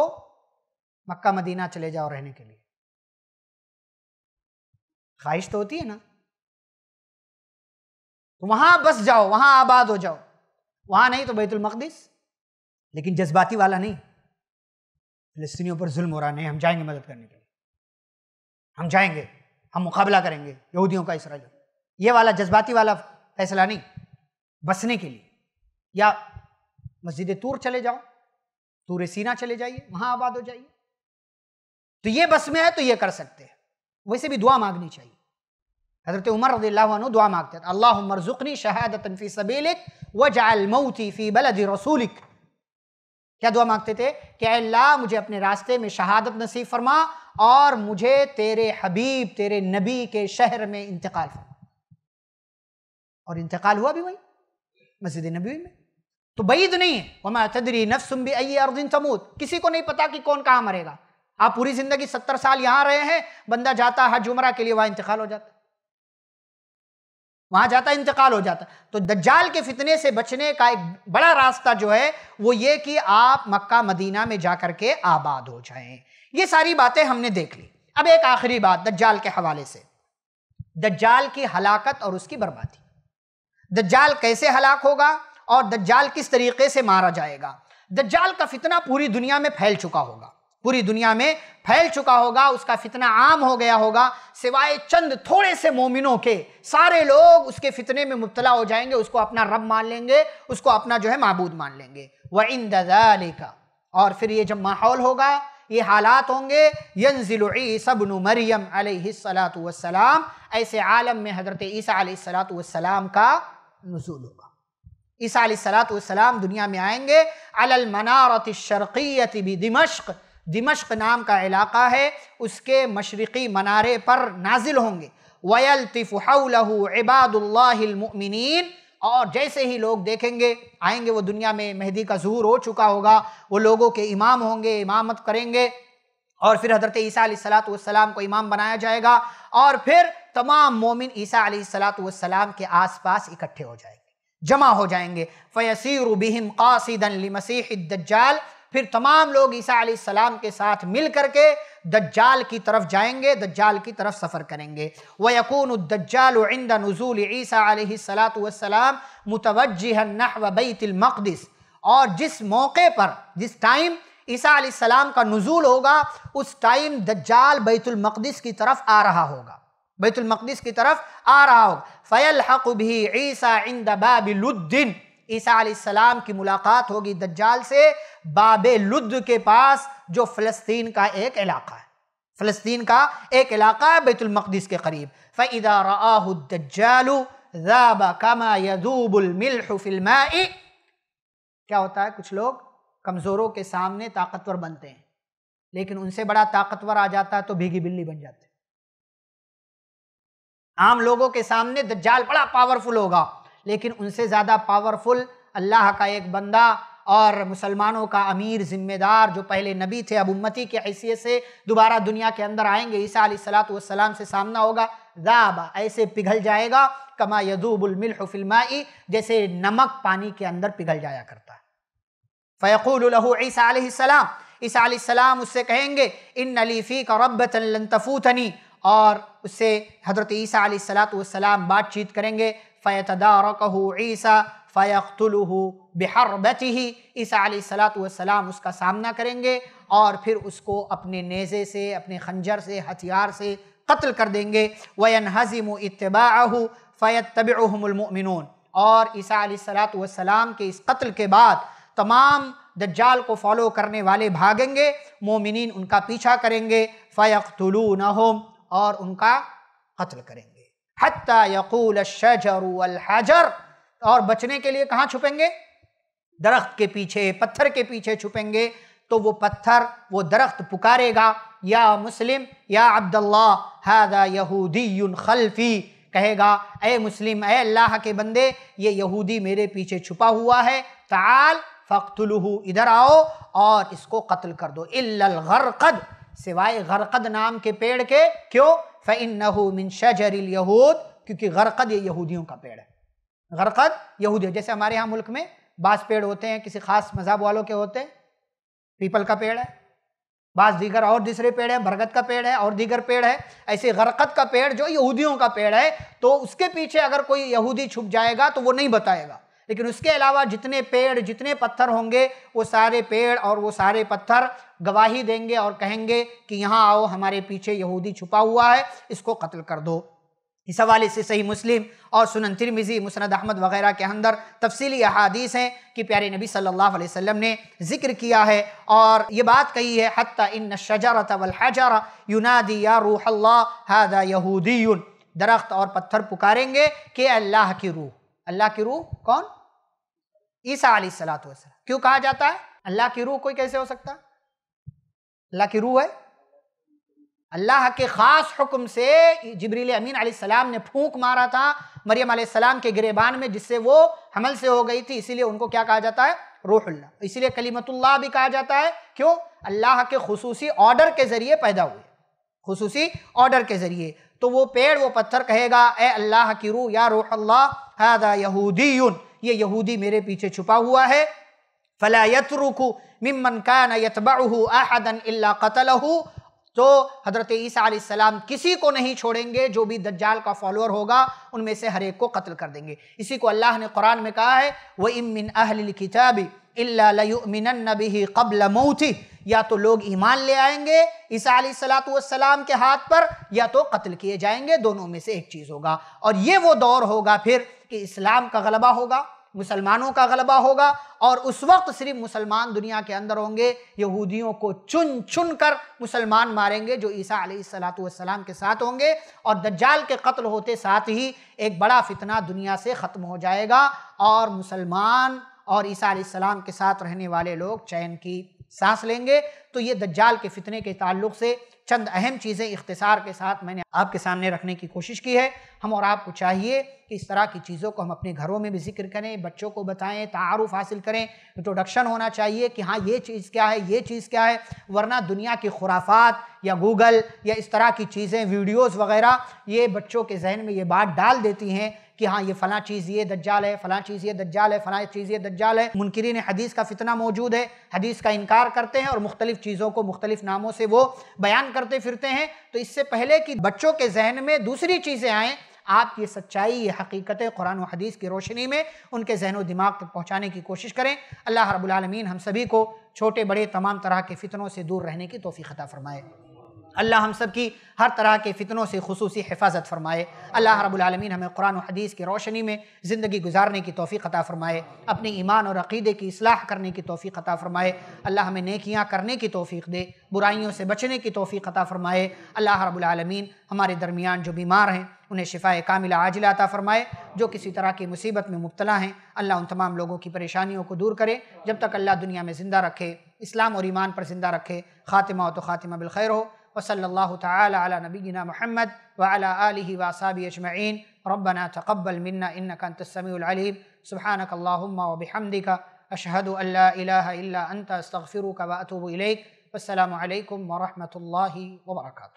मक्का मदीना चले जाओ रहने के लिए ख्वाहिश तो होती है ना तो वहां बस जाओ वहां आबाद हो जाओ वहां नहीं तो बैतुल मकदिस लेकिन जज्बाती वाला नहीं फिलिस्तीनियों पर जुल्म हो रहा नहीं हम जाएंगे मदद करने के लिए हम जाएंगे हम मुकाबला करेंगे यहूदियों का इसराइलियों ये वाला जज्बाती वाला फैसला नहीं बसने के लिए या मस्जिद तूर चले जाओ तूर सीना चले जाइए वहाँ आबाद हो जाइए तो ये बस में है तो ये कर सकते हैं वैसे भी दुआ मांगनी चाहिए हजरत उमर रजू दुआ मांगते हैं अल्लाह मरजुकनी शहादत फ़ी सबीलिक व जाल मऊती फ़ी बलद रसूलिक क्या दुआ मांगते थे कि अल्लाह मुझे अपने रास्ते में शहादत नसीब फरमा और मुझे तेरे हबीब तेरे नबी के शहर में इंतकाल फरमा और इंतकाल हुआ भी वही मस्जिद नबी में तो बईद नहीं है वमा तदरी नफसुम भी अय अर्दिन समूद किसी को नहीं पता कि कौन कहाँ मरेगा आप पूरी ज़िंदगी सत्तर साल यहाँ रहे हैं बंदा जाता हज उमरा के लिए वहाँ इंतकाल हो जाता वहां जाता इंतकाल हो जाता तो दज्जाल के फितने से बचने का एक बड़ा रास्ता जो है वो ये कि आप मक्का मदीना में जा कर के आबाद हो जाएं ये सारी बातें हमने देख ली अब एक आखिरी बात दज्जाल के हवाले से दज्जाल की हलाकत और उसकी बर्बादी दज्जाल कैसे हलाक होगा और दज्जाल किस तरीके से मारा जाएगा दज्जाल का फितना पूरी दुनिया में फैल चुका होगा पूरी दुनिया में फैल चुका होगा उसका फितना आम हो गया होगा सिवाय चंद थोड़े से मोमिनों के सारे लोग उसके फितने में मुबतला हो जाएंगे उसको अपना रब मान लेंगे उसको अपना जो है मबूद मान लेंगे व इन का और फिर ये जब माहौल होगा ये हालात होंगे यंजिलसबन मरियम सलाम ऐसे आलम में हज़रत ईसा सलाम का नजूल होगा ईसा सलाम दुनिया में आएंगे अलमनारत शर्क़ीत भी दिमश्क़ दिमश्क नाम का इलाका है उसके मशरक़ी मनारे पर नाजिल होंगे वयलतिफ़ाउलहू इबादुल्लामिन और जैसे ही लोग देखेंगे आएंगे वो दुनिया में मेहदी का जहूर हो चुका होगा वो लोगों के इमाम होंगे इमामत करेंगे और फिर हजरत ईसा सलाम को इमाम बनाया जाएगा और फिर तमाम मोमिन ईसा सलाम के आसपास इकट्ठे हो जाएंगे जमा हो जाएंगे फ़यसीर बिहिम कासिदन मसीह फिर तमाम लोग ईसा सलाम के साथ मिल करके दज्जाल की तरफ जाएंगे दज्जाल की तरफ सफ़र करेंगे व यकून दज्जाल इंद नज़ूल ईसा सलातम मुतवजहनव बैतमक़दस और जिस मौके पर जिस टाइम ईसा सलाम का नज़ूल होगा उस टाइम दज्जाल बैतुलमक़दस की तरफ आ रहा होगा बैतुलमक़दस की तरफ आ रहा होगा फ़ैल हक़ भी ईसा इंद बाबिलुद्दीन ईसा सलाम की मुलाकात होगी दज्जाल से बाबे लुद्ध के पास जो फ़लस्तीन का एक इलाका है फ़लस्तीन का एक इलाका है बैतुलमक़दस के करीब फ़ैदा क्या होता है कुछ लोग कमज़ोरों के सामने ताकतवर बनते हैं लेकिन उनसे बड़ा ताकतवर आ जाता है तो भीगी बिल्ली बन जाते आम लोगों के सामने दज्जाल बड़ा पावरफुल होगा लेकिन उनसे ज़्यादा पावरफुल अल्लाह का एक बंदा और मुसलमानों का अमीर ज़िम्मेदार जो पहले नबी थे अब उम्मती के हैसियत से दोबारा दुनिया के अंदर आएंगे ईसा सलाम से सामना होगा दाबा ऐसे पिघल जाएगा कमा यदूबुलमिलफ़िल्माई जैसे नमक पानी के अंदर पिघल जाया करता है ईसा सलाम ईसा उससे कहेंगे इन नलीफ़ी का रबतन तफूतनी और उससे हज़रत ईसा सलात वसलाम बातचीत करेंगे रकू ईसा फ़यख्तलहू बिहरबती ही ईसा सलाम उसका सामना करेंगे और फिर उसको अपने नेज़े से अपने खंजर से हथियार से कत्ल कर देंगे वयन हज़िम इतबाहू फ़ैत तबमिन और ईसा सलाम के इस कत्ल के बाद तमाम दज्जाल को फॉलो करने वाले भागेंगे मोमिन उनका पीछा करेंगे फ़यख्तलू होम और उनका कत्ल करेंगे हती यकूल शजर हजर और बचने के लिए कहाँ छुपेंगे दरख्त के पीछे पत्थर के पीछे छुपेंगे तो वो पत्थर वो दरख्त पुकारेगा या मुस्लिम या अब्दुल्ला हादा यहूदी खल्फी कहेगा ए मुस्लिम ए अल्लाह के बंदे ये यहूदी मेरे पीछे छुपा हुआ है ताल फ़ख्तलहू इधर आओ और इसको कत्ल कर दो इलगरकद सिवाय गरकद नाम के पेड़ के क्यों फ़िन मिन शजर यहूद क्योंकि गरकद ये यहूदियों का पेड़ है गरकत यहूदी जैसे हमारे यहाँ मुल्क में बास पेड़ होते हैं किसी खास मज़हब वालों के होते हैं पीपल का पेड़ है बास दीगर और दूसरे पेड़ है बरगद का पेड़ है और दीगर पेड़ है ऐसे गरकत का पेड़ जो यहूदियों का पेड़ है तो उसके पीछे अगर कोई यहूदी छुप जाएगा तो वो नहीं बताएगा लेकिन उसके अलावा जितने पेड़ जितने पत्थर होंगे वो सारे पेड़ और वो सारे पत्थर गवाही देंगे और कहेंगे कि यहाँ आओ हमारे पीछे यहूदी छुपा हुआ है इसको कत्ल कर दो इस हवाले से सही मुस्लिम और सुनन तिरमिज़ी मुसनद अहमद वगैरह के अंदर तफसीली अहादीस हैं कि प्यारे नबी सल्लल्लाहु अलैहि वसल्लम ने जिक्र किया है और ये बात कही है हत्ता इन शजरत वलहजर युनादी या रूहल्ला हादा यहूदी दरख्त और पत्थर पुकारेंगे कि अल्लाह की रूह अल्लाह की रूह कौन ईसा अली सलात क्यों कहा जाता है अल्लाह की रूह कोई कैसे हो सकता अल्लाह की रूह है अल्लाह के ख़ास हुक्म से जबरील अमीन सलाम ने फूंक मारा था मरियम सलाम के गिरेबान में जिससे वो हमल से हो गई थी इसीलिए उनको क्या कहा जाता है रूहुल्ला इसीलिए कलीमतुल्लाह भी कहा जाता है क्यों अल्लाह के खसूसी ऑर्डर के ज़रिए पैदा हुए खसूसी ऑर्डर के ज़रिए तो वो पेड़ वो पत्थर कहेगा ए अल्लाह की रूह या रूह अल्लाह हादा यहूदी ये यहूदी मेरे पीछे छुपा हुआ है फला यतरुकु मिमन कान यतबाहू अहदन इल्ला कतलहू तो हजरत ईसा किसी को नहीं छोड़ेंगे जो भी दज्जाल का फॉलोअर होगा उनमें से हर एक को कत्ल कर देंगे इसी को अल्लाह ने कुरान में कहा है वह इमिन अहल किताबी नबी कबल मऊथी या तो लोग ईमान ले आएंगे ईसा सलातम के हाथ पर या तो कत्ल किए जाएंगे दोनों में से एक चीज़ होगा और ये वो दौर होगा फिर कि इस्लाम का गलबा होगा मुसलमानों का गलबा होगा और उस वक्त सिर्फ मुसलमान दुनिया के अंदर होंगे यहूदियों को चुन चुन कर मुसलमान मारेंगे जो ईसा सलाम के साथ होंगे और दज्जाल के कत्ल होते साथ ही एक बड़ा फितना दुनिया से ख़त्म हो जाएगा और मुसलमान और ईसा सलाम के साथ रहने वाले लोग चैन की सांस लेंगे तो ये दज्जाल के फितने के ताल्लुक से चंद अहम चीज़ें इख्तसार के साथ मैंने आपके सामने रखने की कोशिश की है हम और आपको चाहिए कि इस तरह की चीज़ों को हम अपने घरों में भी जिक्र करें बच्चों को बताएं तारुफ़ हासिल करें इंट्रोडक्शन होना चाहिए कि हाँ ये चीज़ क्या है ये चीज़ क्या है वरना दुनिया की खुराफात या गूगल या इस तरह की चीज़ें वीडियोज़ वगैरह ये बच्चों के जहन में ये बात डाल देती हैं कि हाँ ये फला चीज़ ये दज्जाल है फ़लाँ चीज़ ये दज्जाल है फ़लाँ चीज़ ये दज्जाल है मुनकरीन हदीस का फितना मौजूद है हदीस का इनकार करते हैं और मुख्तलिफ़ चीज़ों को मुख्तलिफ़ नामों से वो बयान करते फिरते हैं तो इससे पहले कि बच्चों के जहन में दूसरी चीज़ें आएँ आप ये सच्चाई ये हकीकत कुरान हदीस की रोशनी में उनके जहन दिमाग तक पहुँचाने की कोशिश करें अल्लाह रबालमीन हम सभी को छोटे बड़े तमाम तरह के फितनों से दूर रहने की तोफ़ी ख़ता फ़रमाए अल्लाह हम सब की हर तरह के फितनों से खसूस हिफाजत फरमाए अल्लाह रबालमीन हमें कुरान हदीस की रोशनी में ज़िंदगी गुजारने की तोफ़ी अता फ़रमाए अपने ईमान और अक़ीदे की असलाह करने की तोफ़ी अता फ़रमाए अल्लाह हमें नेकियाँ करने की तोफ़ी दे बुराइयों से बचने की तोफ़ी अता फ़रमाए अल्लाह रबालमीन हमारे दरमियान जो बीमार हैं उन्हें शिफा कामिला आजिला अता फ़रमाए जो किसी तरह की मुसीबत में मुबतला हैं अल्लाह उन तमाम लोगों की परेशानियों को दूर करे जब तक अल्लाह दुनिया में ज़िंदा रखे इस्लाम और ईमान पर ज़िंदा रखे ख़ातिमा तो ख़ातिमा बिलखैर हो وصلى الله تعالى على نبينا محمد وعلى آله وأصحابه أجمعين ربنا تقبل منا إنك أنت السميع العليم سبحانك اللهم وبحمدك أشهد أن لا إله إلا أنت أستغفرك وأتوب إليك والسلام عليكم ورحمة الله وبركاته